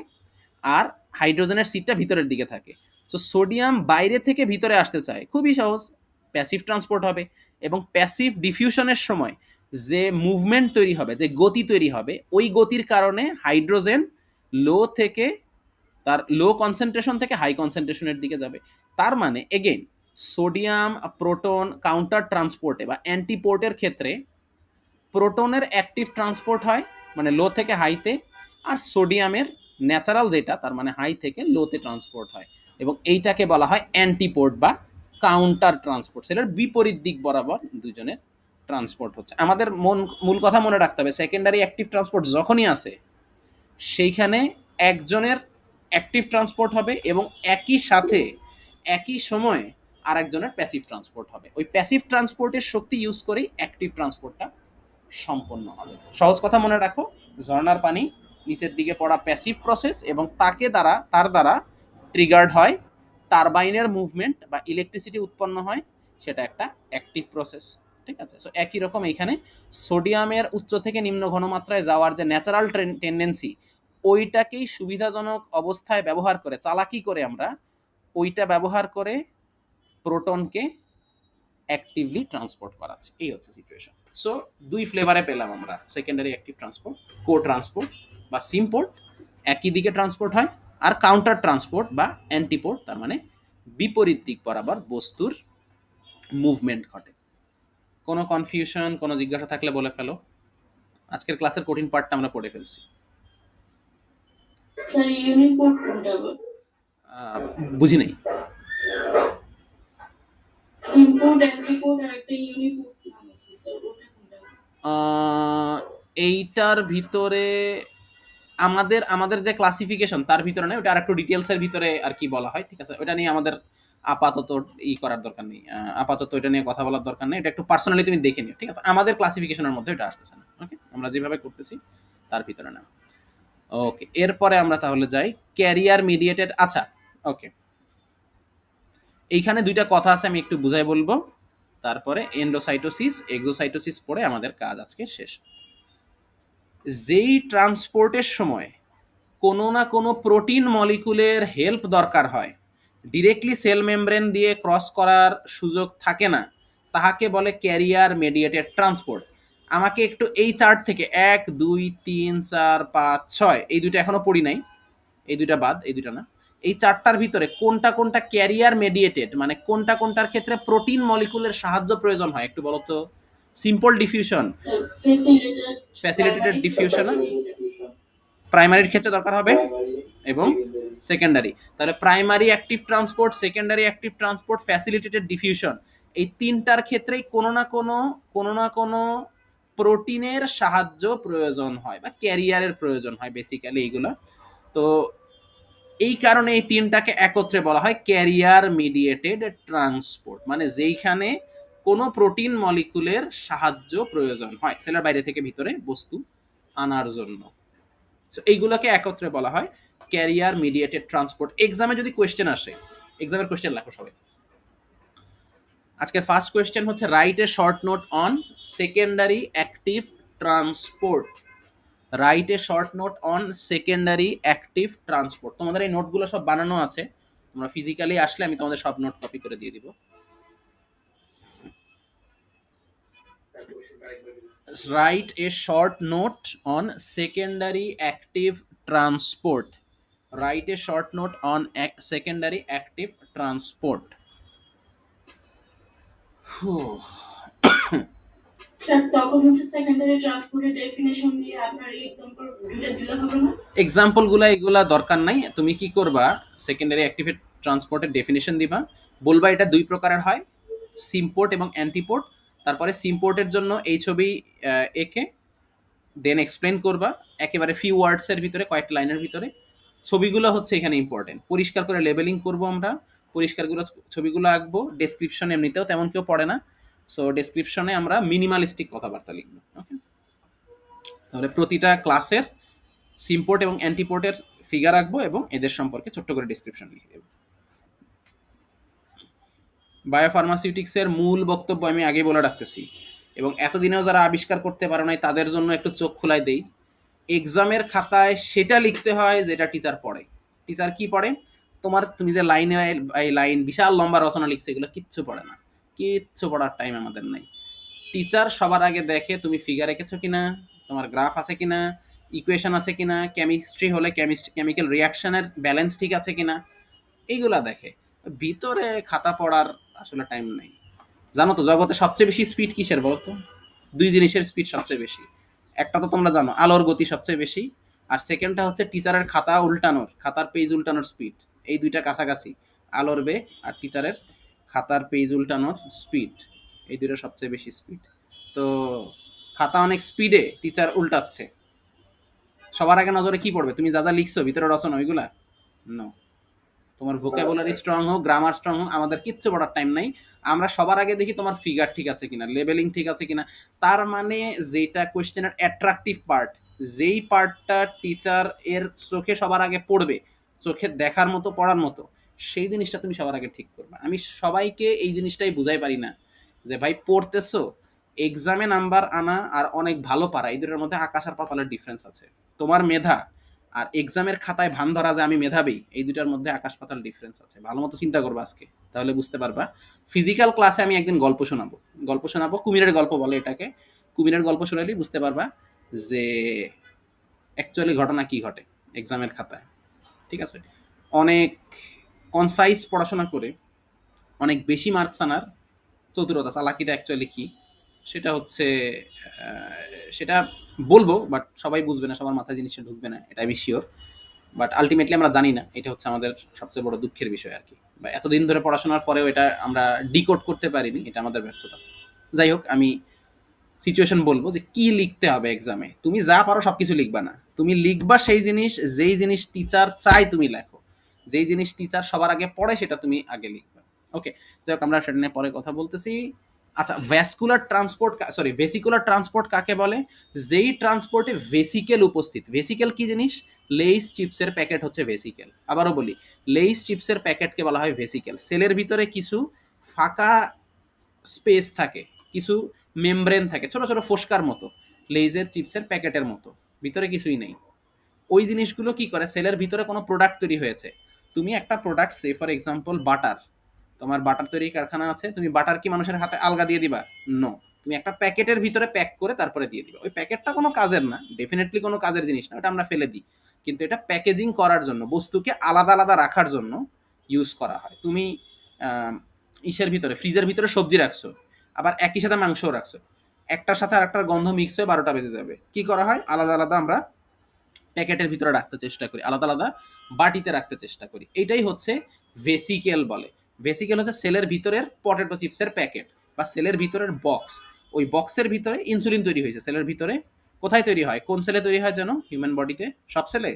আর হাইড্রোজেনের সিটটা ভিতরের দিকে থাকে সো সোডিয়াম বাইরে থেকে ভিতরে আসতে চায় খুবই সহজ প্যাসিভ ট্রান্সপোর্ট হবে এবং প্যাসিভ ডিফিউশনের সময় যে মুভমেন্ট তৈরি হবে যে গতি তৈরি হবে ওই গতির কারণে হাইড্রোজেন লো থেকে তার লো কনসেন্ট্রেশন থেকে হাই কনসেন্ট্রেশনের দিকে যাবে তার মানে এগেইন সোডিয়াম প্রোটন কাউন্টার ট্রান্সপোর্টে বা অ্যান্টিপোর্টের ক্ষেত্রে প্রোটনের অ্যাক্টিভ ট্রান্সপোর্ট হয় মানে লো থেকে হাইতে আর সোডিয়ামের ন্যাচারাল যেটা তার মানে হাই থেকে লোতে ট্রান্সপোর্ট হয় এবং এইটাকে বলা হয় অ্যান্টিপোর্ট বা কাউন্টার ট্রান্সপোর্ট সেটার বিপরীত দিক বরাবর দুজনের ট্রান্সপোর্ট হচ্ছে আমাদের মন মূল কথা মনে রাখতে হবে সেকেন্ডারি অ্যাক্টিভ ট্রান্সপোর্ট যখনই আসে সেইখানে একজনের অ্যাক্টিভ ট্রান্সপোর্ট হবে এবং একই সাথে একই সময়ে আর একজনের প্যাসিভ ট্রান্সপোর্ট হবে ওই প্যাসিভ ট্রান্সপোর্টের শক্তি ইউজ করেই অ্যাক্টিভ ট্রান্সপোর্টটা সম্পন্ন হবে সহজ কথা মনে রাখো ঝর্ণার পানি নিচের দিকে পড়া প্যাসিভ প্রসেস এবং তাকে দ্বারা তার দ্বারা ট্রিগার্ড হয় টারবাইনের মুভমেন্ট বা ইলেকট্রিসিটি উৎপন্ন হয় সেটা একটা অ্যাক্টিভ প্রসেস ঠিক আছে সো একই রকম এখানে সোডিয়ামের উচ্চ থেকে নিম্ন ঘনমাত্রায় যাওয়ার যে ন্যাচারাল টেন্ডেন্সি ওইটাকেই সুবিধাজনক অবস্থায় ব্যবহার করে চালাকি করে আমরা ওইটা ব্যবহার করে প্রোটনকে অ্যাক্টিভলি ট্রান্সপোর্ট করাচ্ছে এই হচ্ছে সিচুয়েশন সো দুই ফ্লেভারে পেলাম আমরা secondary active transport co transport বা সিম্পোর্ট একই দিকে ট্রান্সপোর্ট হয় আর কাউন্টার ট্রান্সপোর্ট বা অ্যান্টিপোর্ট তার মানে বিপরীত দিক বরাবর বস্তুর মুভমেন্ট ঘটে কোনো কনফিউশন কোনো জিজ্ঞাসা থাকলে বলে ফেলো আজকের ক্লাসের কঠিন পার্টটা আমরা পড়ে ফেলছি বুঝি নাই এইটার ভিতরে আমাদের আমাদের যে ক্লাসিফিকেশন তার ভিতরে নয় ওটা আর একটু এর ভিতরে আর কি বলা হয় ঠিক আছে ওটা নিয়ে আমাদের আপাতত ই করার দরকার নেই আপাতত এটা নিয়ে কথা বলার দরকার নেই এটা একটু পার্সোনালি তুমি দেখে নিও ঠিক আছে আমাদের ক্লাসিফিকেশনের মধ্যে এটা আসতেছে না ওকে আমরা যেভাবে করতেছি তার ভিতরে না ওকে এরপরে আমরা তাহলে যাই ক্যারিয়ার মিডিয়েটেড আচ্ছা ওকে এইখানে দুইটা কথা আছে আমি একটু বুঝাই বলবো তারপরে এন্ডোসাইটোসিস এক্সোসাইটোসিস পড়ে আমাদের কাজ আজকে শেষ যেই ট্রান্সপোর্টের সময় কোনো না কোনো প্রোটিন মলিকুলের হেল্প দরকার হয় ডিরেক্টলি সেল মেমব্রেন দিয়ে ক্রস করার সুযোগ থাকে না তাহাকে বলে ক্যারিয়ার মেডিয়েটেড ট্রান্সপোর্ট আমাকে একটু এই চার্ট থেকে এক দুই তিন চার পাঁচ ছয় এই দুইটা এখনও পড়ি নাই এই দুইটা বাদ এই দুইটা না এই চারটার ভিতরে কোনটা কোনটা ক্যারিয়ার মেডিয়েটেড মানে কোনটা কোনটার ক্ষেত্রে প্রোটিন মলিকুলের সাহায্য প্রয়োজন হয় একটু বলতো সিম্পল ডিফিউশন ফ্যাসিলিটেটেড ডিফিউশন প্রাইমারির ক্ষেত্রে দরকার হবে এবং সেকেন্ডারি তাহলে primary active transport secondary active transport facilitated diffusion এই তিনটার ক্ষেত্রেই কোনো না কোনো কোনো না কোনো প্রোটিনের সাহায্য প্রয়োজন হয় বা ক্যারিয়ারের প্রয়োজন হয় বেসিক্যালি এইগুলো তো এই কারণে এই তিনটাকে একত্রে বলা হয় ক্যারিয়ার মিডিয়েটেড ট্রান্সপোর্ট মানে যেইখানে কোনো প্রোটিন মলিকুলের সাহায্য প্রয়োজন হয় সেলের বাইরে থেকে ভিতরে বস্তু আনার জন্য তো এইগুলোকে একত্রে বলা হয় ক্যারিয়ার মিডিয়েটেড ট্রান্সপোর্ট এক্সামে যদি কোয়েশ্চেন আসে এক্সামের কোয়েশ্চেন লেখো সবাই আজকের ফার্স্ট কোয়েশ্চেন হচ্ছে write a short note on secondary active transport write a short note on secondary active transport তোমাদের এই নোটগুলো সব বানানো আছে তোমরা ফিজিক্যালি আসলে আমি তোমাদের সব নোট কপি করে দিয়ে দিব write a short note on secondary active transport write a short note on secondary active transport এক্সাম্পলগুলো এগুলো দরকার নাই তুমি কি করবা সেকেন্ডারি অ্যাক্টিভ ট্রান্সপোর্টের ডেফিনেশন দিবা বলবা এটা দুই প্রকারের হয় সিম্পোর্ট এবং অ্যান্টিপোর্ট তারপরে সিম্পোর্টের জন্য এই ছবি একে দেন এক্সপ্লেন করবা একেবারে ফিউ ওয়ার্ডসের ভিতরে কয়েকটা লাইনের ভিতরে ছবিগুলো হচ্ছে এখানে ইম্পর্টেন্ট পরিষ্কার করে লেবেলিং করব আমরা পরিষ্কারগুলো ছবিগুলো আঁকবো ডেসক্রিপশন এমনিতেও তেমন কেউ পড়ে না সো ডেসক্রিপশনে আমরা মিনিমালিস্টিক কথাবার্তা লিখবো ওকে তাহলে প্রতিটা ক্লাসের সিম্পোর্ট এবং অ্যান্টিপোর্টের ফিগার আঁকবো এবং এদের সম্পর্কে ছোট্ট করে ডিসক্রিপশন লিখে দেবো বায়োফার্মাসিউটিক্সের মূল বক্তব্য আমি আগে বলে রাখতেছি এবং এতদিনেও যারা আবিষ্কার করতে পারো নাই তাদের জন্য একটু চোখ খোলাই দেই এক্সামের খাতায় সেটা লিখতে হয় যেটা টিচার পড়ে টিচার কি পড়ে তোমার তুমি যে লাইনে এই লাইন বিশাল লম্বা রচনা লিখছে এগুলো কিচ্ছু পড়ে না কিচ্ছু পড়ার টাইম আমাদের নাই টিচার সবার আগে দেখে তুমি ফিগার এঁকেছো কিনা তোমার গ্রাফ আছে কিনা ইকুয়েশন আছে কিনা কেমিস্ট্রি হলে কেমিস্ট্রি কেমিক্যাল রিয়াকশনের ব্যালেন্স ঠিক আছে কিনা এইগুলা দেখে ভিতরে খাতা পড়ার আসলে টাইম নাই জানো তো জগতে সবচেয়ে বেশি স্পিড কিসের বলতো দুই জিনিসের স্পিড সবচেয়ে বেশি একটা তো তোমরা জানো আলোর গতি সবচেয়ে বেশি আর সেকেন্ডটা হচ্ছে টিচারের খাতা উল্টানোর খাতার পেজ উল্টানোর স্পিড এই দুইটা কাছাকাছি আলোর বে আর টিচারের খাতার পেজ উল্টানোর স্পিড এই দুটো সবচেয়ে বেশি স্পিড তো খাতা অনেক স্পিডে টিচার উল্টাচ্ছে সবার আগে নজরে কি পড়বে তুমি যা যা লিখছো ভিতরে রচনা ওইগুলা নো তোমার ভোকাবুলারি স্ট্রং হোক গ্রামার স্ট্রং হোক আমাদের কিচ্ছু পড়ার টাইম নাই আমরা সবার আগে দেখি তোমার ফিগার ঠিক আছে কিনা লেভেলিং ঠিক আছে কিনা তার মানে যেটা কোয়েশ্চেনের অ্যাট্রাকটিভ পার্ট যেই পার্টটা টিচার এর চোখে সবার আগে পড়বে চোখে দেখার মতো পড়ার মতো সেই জিনিসটা তুমি সবার আগে ঠিক করবে আমি সবাইকে এই জিনিসটাই বুঝাই পারি না যে ভাই পড়তেছো এক্সামে নাম্বার আনা আর অনেক ভালো পারা এই দুটোর মধ্যে আকাশ আর পাতালের ডিফারেন্স আছে তোমার মেধা আর এক্সামের খাতায় ভান ধরা যে আমি মেধাবী এই দুটার মধ্যে আকাশ পাতাল ডিফারেন্স আছে ভালো মতো চিন্তা করবো আজকে তাহলে বুঝতে পারবা ফিজিক্যাল ক্লাসে আমি একদিন গল্প শোনাবো গল্প শোনাবো কুমিরের গল্প বলে এটাকে কুমিরের গল্প শোনালেই বুঝতে পারবা যে অ্যাকচুয়ালি ঘটনা কি ঘটে এক্সামের খাতায় ঠিক আছে অনেক কনসাইজ পড়াশোনা করে অনেক বেশি মার্কস আনার চতুরতা চালাকিটা অ্যাকচুয়ালি কী সেটা হচ্ছে সেটা বলবো বাট সবাই বুঝবে না সবার মাথায় জিনিসটা ঢুকবে না এটা আমি শিওর বাট আলটিমেটলি আমরা জানি না এটা হচ্ছে আমাদের সবচেয়ে বড় দুঃখের বিষয় আর কি বা এতদিন ধরে পড়াশোনার পরেও এটা আমরা ডিকোড করতে পারিনি এটা আমাদের ব্যর্থতা যাই হোক আমি সিচুয়েশন বলবো যে কি লিখতে হবে এক্সামে তুমি যা পারো সব কিছু লিখবা না তুমি লিখবা সেই জিনিস যেই জিনিস টিচার চাই তুমি লেখো যেই জিনিস টিচার সবার আগে পড়ে সেটা তুমি আগে লিখবা ওকে যাই হোক আমরা সেটা নিয়ে পরে কথা বলতেছি আচ্ছা vascular transport sorry vesicular transport কাকে বলে যেই ট্রান্সপোর্টে ভেসিকেল উপস্থিত ভেসিকেল কি জিনিস লেইস চিপসের প্যাকেট হচ্ছে ভেসিকেল আবারও বলি লেইস চিপসের প্যাকেটকে বলা হয় ভেসিকেল সেলের ভিতরে কিছু ফাঁকা স্পেস থাকে কিছু মেমব্রেন থাকে ছোট ছোট ফোসকার মতো লেইজের চিপসের প্যাকেটের মতো ভিতরে কিছুই নেই ওই জিনিসগুলো কি করে সেলের ভিতরে কোনো প্রোডাক্ট তৈরি হয়েছে তুমি একটা product say for example butter তোমার বাটার তৈরি কারখানা আছে তুমি বাটার কি মানুষের হাতে আলগা দিয়ে দিবা নো তুমি একটা প্যাকেটের ভিতরে প্যাক করে তারপরে দিয়ে দিবা ওই প্যাকেটটা কোনো কাজের না ডেফিনেটলি কোনো কাজের জিনিস না ওটা আমরা ফেলে দিই কিন্তু এটা প্যাকেজিং করার জন্য বস্তুকে আলাদা আলাদা রাখার জন্য ইউজ করা হয় তুমি ইসের ভিতরে ফ্রিজের ভিতরে সবজি রাখছো আবার একই সাথে মাংসও রাখছো একটার সাথে আর গন্ধ মিক্স হয়ে বারোটা বেজে যাবে কি করা হয় আলাদা আলাদা আমরা প্যাকেটের ভিতরে রাখতে চেষ্টা করি আলাদা আলাদা বাটিতে রাখতে চেষ্টা করি এটাই হচ্ছে ভেসিকেল বলে বেসিক্যাল হচ্ছে সেলের ভিতরের পটেটো চিপসের প্যাকেট বা সেলের ভিতরের বক্স ওই বক্সের ভিতরে ইনসুলিন তৈরি হয়েছে সেলের ভিতরে কোথায় তৈরি হয় কোন সেলে তৈরি হয় যেন হিউম্যান বডিতে সব সেলে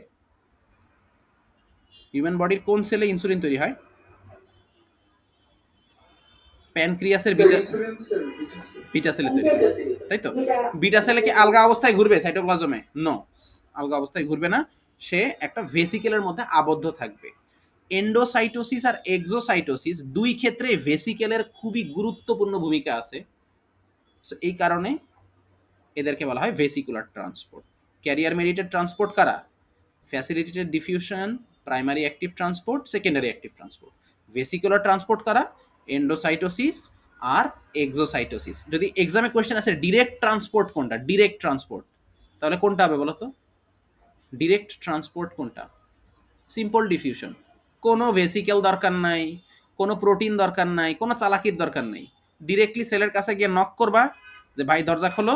হিউম্যান বডির কোন সেলে ইনসুলিন তৈরি হয় প্যানক্রিয়াসের বিটা বিটা সেলে তৈরি হয় তাই তো বিটা সেলে কি আলগা অবস্থায় ঘুরবে সাইটোপ্লাজমে নো আলগা অবস্থায় ঘুরবে না সে একটা ভেসিকেলের মধ্যে আবদ্ধ থাকবে এন্ডোসাইটোসিস আর এক্সোসাইটোসিস দুই ক্ষেত্রে ভেসিকেলের খুবই গুরুত্বপূর্ণ ভূমিকা আছে সো এই কারণে এদেরকে বলা হয় vesicular transport carrier mediated transport কারা facilitated diffusion primary active transport secondary active transport vesicular transport কারা এন্ডোসাইটোসিস আর এক্সোসাইটোসিস যদি এক্সামে কোয়েশ্চেন আছে ডিরেক্ট ট্রান্সপোর্ট কোনটা ডিরেক্ট ট্রান্সপোর্ট তাহলে কোনটা হবে বলো তো ডিরেক্ট ট্রান্সপোর্ট কোনটা সিম্পল ডিফিউশন কোনো ভেসিকেল দরকার নাই কোনো প্রোটিন দরকার নাই কোনো চালাকির দরকার নাই ডিরেক্টলি সেলের কাছে গিয়ে নক করবা যে ভাই দরজা খোলো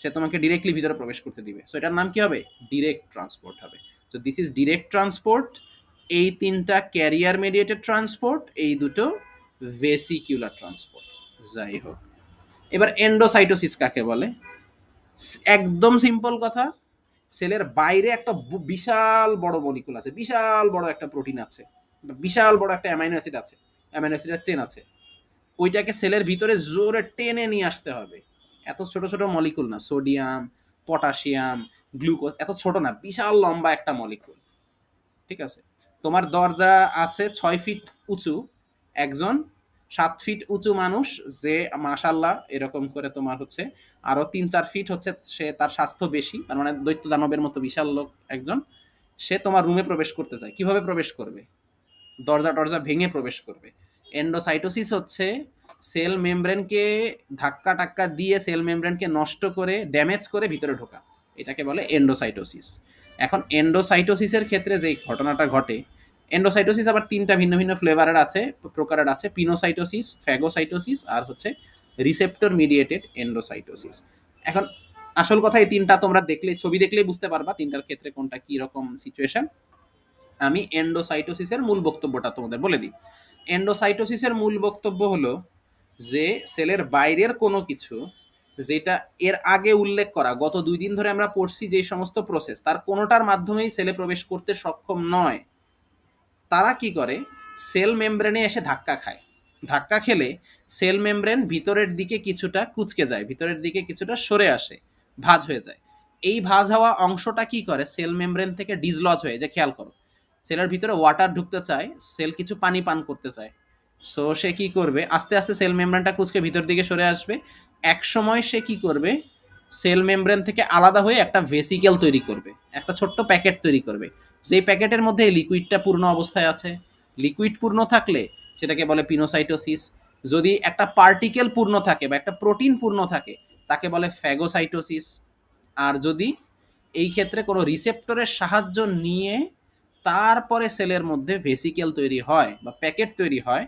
সে তোমাকে ডিরেক্টলি ভিতরে প্রবেশ করতে দিবে সো এটার নাম কি হবে ডিরেক্ট ট্রান্সপোর্ট হবে so this is direct transport এই তিনটা ক্যারিয়ার মেডিয়েটেড ট্রান্সপোর্ট এই দুটো ভেসিকিউলার ট্রান্সপোর্ট যাই হোক এবার এন্ডোসাইটোসিস কাকে বলে একদম সিম্পল কথা সেলের বাইরে একটা বিশাল বড় মলিকুল আছে বিশাল বড় একটা প্রোটিন আছে বিশাল বড় একটা অ্যামাইনো অ্যাসিড আছে অ্যামাইনো অ্যাসিডের চেন আছে ওইটাকে সেলের ভিতরে জোরে টেনে নিয়ে আসতে হবে এত ছোট ছোট মলিকুল না সোডিয়াম পটাশিয়াম গ্লুকোজ এত ছোট না বিশাল লম্বা একটা মলিকুল ঠিক আছে তোমার দরজা আছে ছয় ফিট উঁচু একজন সাত ফিট উঁচু মানুষ যে মাশাল্লাহ এরকম করে তোমার হচ্ছে আরও তিন চার ফিট হচ্ছে সে তার স্বাস্থ্য বেশি তার মানে দৈত্য দানবের মতো বিশাল লোক একজন সে তোমার রুমে প্রবেশ করতে চায় কিভাবে প্রবেশ করবে দরজা টরজা ভেঙে প্রবেশ করবে এন্ডোসাইটোসিস হচ্ছে সেল মেমব্রেনকে ধাক্কা টাক্কা দিয়ে সেল মেমব্রেনকে নষ্ট করে ড্যামেজ করে ভিতরে ঢোকা এটাকে বলে এন্ডোসাইটোসিস এখন এন্ডোসাইটোসিসের ক্ষেত্রে যেই ঘটনাটা ঘটে এন্ডোসাইটোসিস আবার তিনটা ভিন্ন ভিন্ন ফ্লেভারের আছে প্রকারের আছে পিনোসাইটোসিস ফ্যাগোসাইটোসিস আর হচ্ছে রিসেপ্টর মিডিয়েটেড এন্ডোসাইটোসিস এখন আসল কথা এই তিনটা তোমরা দেখলে ছবি দেখলেই বুঝতে পারবা তিনটার ক্ষেত্রে কোনটা কী রকম সিচুয়েশন আমি এন্ডোসাইটোসিসের মূল বক্তব্যটা তোমাদের বলে দিই এন্ডোসাইটোসিসের মূল বক্তব্য হলো যে সেলের বাইরের কোনো কিছু যেটা এর আগে উল্লেখ করা গত দুই দিন ধরে আমরা পড়ছি যে সমস্ত প্রসেস তার কোনোটার মাধ্যমেই সেলে প্রবেশ করতে সক্ষম নয় তারা কি করে সেল মেমব্রেনে এসে ধাক্কা খায় ধাক্কা খেলে সেল মেমব্রেন ভিতরের দিকে কিছুটা কুচকে যায় ভিতরের দিকে কিছুটা সরে আসে ভাজ হয়ে যায় এই ভাজ হওয়া অংশটা কি করে সেল মেমব্রেন থেকে ডিজলজ হয়ে যায় খেয়াল করো সেলের ভিতরে ওয়াটার ঢুকতে চায় সেল কিছু পানি পান করতে চায় সো সে কি করবে আস্তে আস্তে সেল মেমব্রেনটা কুচকে ভিতর দিকে সরে আসবে এক সময় সে কি করবে সেল মেমব্রেন থেকে আলাদা হয়ে একটা ভেসিকেল তৈরি করবে একটা ছোট্ট প্যাকেট তৈরি করবে সেই প্যাকেটের মধ্যে লিকুইডটা পূর্ণ অবস্থায় আছে লিকুইড পূর্ণ থাকলে সেটাকে বলে পিনোসাইটোসিস যদি একটা পার্টিকেল পূর্ণ থাকে বা একটা প্রোটিন পূর্ণ থাকে তাকে বলে ফ্যাগোসাইটোসিস আর যদি এই ক্ষেত্রে কোনো রিসেপ্টরের সাহায্য নিয়ে তারপরে সেলের মধ্যে ভেসিকেল তৈরি হয় বা প্যাকেট তৈরি হয়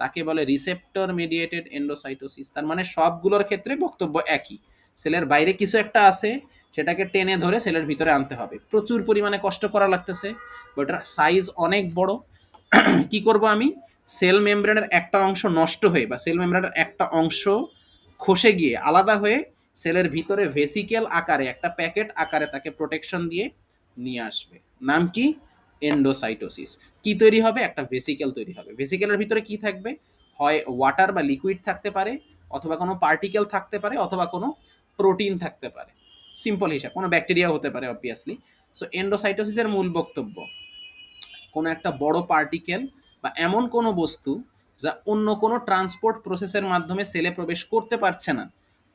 তাকে বলে রিসেপ্টর মিডিয়েটেড এন্ডোসাইটোসিস তার মানে সবগুলোর ক্ষেত্রে বক্তব্য একই সেলের বাইরে কিছু একটা আছে সেটাকে টেনে ধরে সেলের ভিতরে আনতে হবে প্রচুর পরিমাণে কষ্ট করা লাগতেছে ওটার সাইজ অনেক বড় কি করব আমি সেল মেমব্রেনের একটা অংশ নষ্ট হয়ে বা সেল মেমব্রেনের একটা অংশ খসে গিয়ে আলাদা হয়ে সেলের ভিতরে ভেসিকেল আকারে একটা প্যাকেট আকারে তাকে প্রোটেকশন দিয়ে নিয়ে আসবে নাম কি এন্ডোসাইটোসিস কি তৈরি হবে একটা ভেসিকেল তৈরি হবে ভেসিকেলের ভিতরে কি থাকবে হয় ওয়াটার বা লিকুইড থাকতে পারে অথবা কোনো পার্টিকেল থাকতে পারে অথবা কোনো প্রোটিন থাকতে পারে সিম্পল হিসাব কোনো ব্যাকটেরিয়া হতে পারে অবভিয়াসলি সো এন্ডোসাইটোসিসের মূল বক্তব্য কোনো একটা বড় পার্টিকেল বা এমন কোনো বস্তু যা অন্য কোনো ট্রান্সপোর্ট প্রসেসের মাধ্যমে সেলে প্রবেশ করতে পারছে না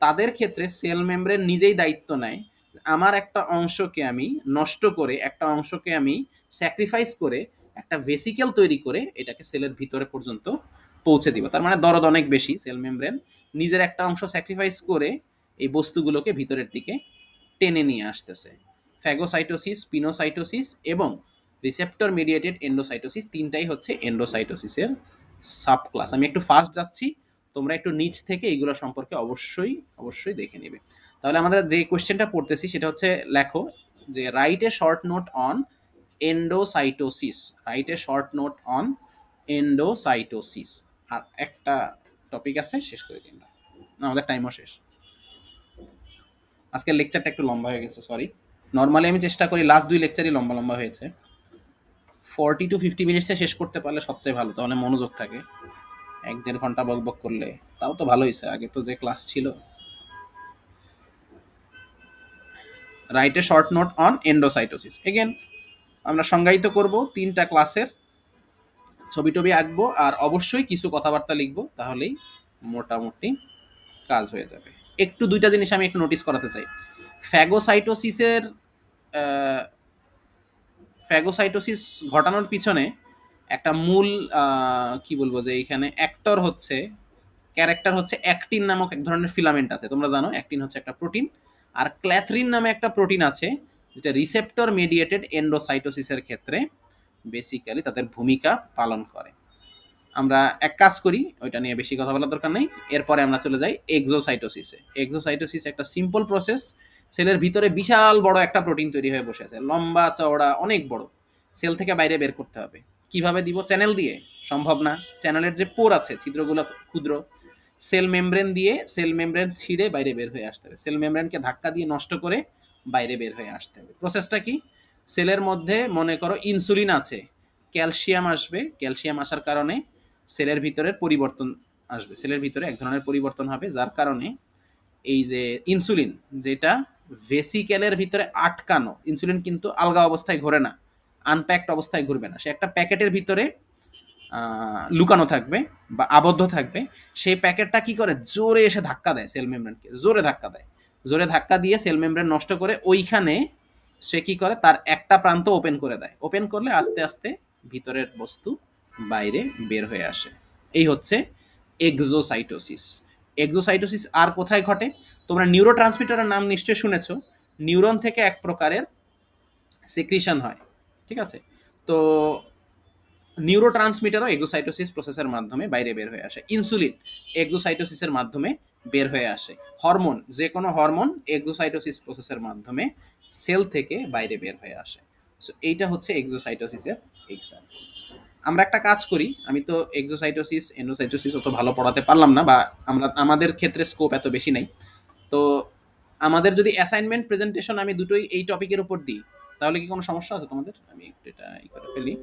তাদের ক্ষেত্রে সেল মেমব্রেন নিজেই দায়িত্ব নেয় আমার একটা অংশকে আমি নষ্ট করে একটা অংশকে আমি স্যাক্রিফাইস করে একটা ভেসিকেল তৈরি করে এটাকে সেলের ভিতরে পর্যন্ত পৌঁছে দিব তার মানে দরদ অনেক বেশি সেল মেমব্রেন নিজের একটা অংশ স্যাক্রিফাইস করে এই বস্তুগুলোকে ভিতরের দিকে টেনে নিয়ে আসতেছে ফ্যাগোসাইটোসিস পিনোসাইটোসিস এবং রিসেপ্টর মিডিয়েটেড এন্ডোসাইটোসিস তিনটাই হচ্ছে এন্ডোসাইটোসিসের সাবক্লাস আমি একটু ফাস্ট যাচ্ছি তোমরা একটু নিচ থেকে এইগুলো সম্পর্কে অবশ্যই অবশ্যই দেখে নেবে তাহলে আমাদের যে কোয়েশ্চেনটা পড়তেছি সেটা হচ্ছে লেখো যে write a short note on endocytosis write a short note on endocytosis আর একটা টপিক আছে শেষ করে দিন আমাদের টাইমও শেষ আজকের লেকচারটা একটু লম্বা হয়ে গেছে সরি নর্মালি আমি চেষ্টা করি লাস্ট দুই লেকচারই লম্বা লম্বা হয়েছে ফর্টি টু ফিফটি মিনিটসে শেষ করতে পারলে সবচেয়ে ভালো তাহলে মনোযোগ থাকে এক দেড় ঘন্টা বক বক করলে তাও তো ভালো হয়েছে আগে তো যে ক্লাস ছিল রাইটে short note on endocytosis again আমরা সংজ্ঞায়িত করব তিনটা ক্লাসের ছবি টবি আঁকবো আর অবশ্যই কিছু কথাবার্তা লিখবো তাহলেই মোটামুটি কাজ হয়ে যাবে একটু দুইটা জিনিস আমি একটু নোটিস করাতে চাই ফ্যাগোসাইটোসিসের ফ্যাগোসাইটোসিস ঘটানোর পিছনে একটা মূল কি বলবো যে এইখানে অ্যাক্টর হচ্ছে ক্যারেক্টার হচ্ছে অ্যাক্টিন নামক এক ধরনের ফিলামেন্ট আছে তোমরা জানো অ্যাক্টিন হচ্ছে একটা প্রোটিন আর ক্ল্যাথরিন নামে একটা প্রোটিন আছে যেটা রিসেপ্টর মেডিয়েটেড এন্ডোসাইটোসিসের ক্ষেত্রে বেসিক্যালি তাদের ভূমিকা পালন করে আমরা এক কাজ করি ওইটা নিয়ে বেশি কথা বলার দরকার নেই এরপরে আমরা চলে যাই এক্সোসাইটোসিসে এক্সোসাইটোসিস একটা সিম্পল প্রসেস সেলের ভিতরে বিশাল বড় একটা প্রোটিন তৈরি হয়ে বসে আছে লম্বা চওড়া অনেক বড় সেল থেকে বাইরে বের করতে হবে কিভাবে দিব চ্যানেল দিয়ে সম্ভব না চ্যানেলের যে পোর আছে ছিদ্রগুলো ক্ষুদ্র সেল মেমব্রেন দিয়ে সেল মেমব্রেন ছিঁড়ে বাইরে বের হয়ে আসতে হবে সেল মেমব্রেনকে ধাক্কা দিয়ে নষ্ট করে বাইরে বের হয়ে আসতে হবে প্রসেসটা কি সেলের মধ্যে মনে করো ইনসুলিন আছে ক্যালসিয়াম আসবে ক্যালসিয়াম আসার কারণে সেলের ভিতরের পরিবর্তন আসবে সেলের ভিতরে এক ধরনের পরিবর্তন হবে যার কারণে এই যে ইনসুলিন যেটা ভেসিক্যালের ভিতরে আটকানো ইনসুলিন কিন্তু আলগা অবস্থায় ঘোরে না আনপ্যাকড অবস্থায় ঘুরবে না সে একটা প্যাকেটের ভিতরে লুকানো থাকবে বা আবদ্ধ থাকবে সেই প্যাকেটটা কি করে জোরে এসে ধাক্কা দেয় সেল মেমব্রেনকে জোরে ধাক্কা দেয় জোরে ধাক্কা দিয়ে সেল মেমব্রেন নষ্ট করে ওইখানে সে কি করে তার একটা প্রান্ত ওপেন করে দেয় ওপেন করলে আস্তে আস্তে ভিতরের বস্তু বাইরে বের হয়ে আসে এই হচ্ছে এক্সোসাইটোসিস এক্সোসাইটোসিস আর কোথায় ঘটে তোমরা নিউরো ট্রান্সমিটারের নাম নিশ্চয়ই শুনেছ নিউরন থেকে এক প্রকারের সেক্রিশন হয় ঠিক আছে তো নিউরোট্রান্সমিটারও এক্সোসাইটোসিস প্রসেসের মাধ্যমে বাইরে বের হয়ে আসে ইনসুলিন এক্সোসাইটোসিসের মাধ্যমে বের হয়ে আসে হরমোন যে কোনো হরমোন এক্সোসাইটোসিস প্রসেসের মাধ্যমে সেল থেকে বাইরে বের হয়ে আসে সো এইটা হচ্ছে এক্সোসাইটোসিসের এক্সাম্পল আমরা একটা কাজ করি আমি তো এক্সোসাইটোসিস এন্ডোসাইটোসিস অত ভালো পড়াতে পারলাম না বা আমরা আমাদের ক্ষেত্রে স্কোপ এত বেশি নাই তো আমাদের যদি অ্যাসাইনমেন্ট প্রেজেন্টেশন আমি দুটোই এই টপিকের উপর দিই তাহলে কি কোনো সমস্যা আছে তোমাদের আমি একটু এটা করে ফেলি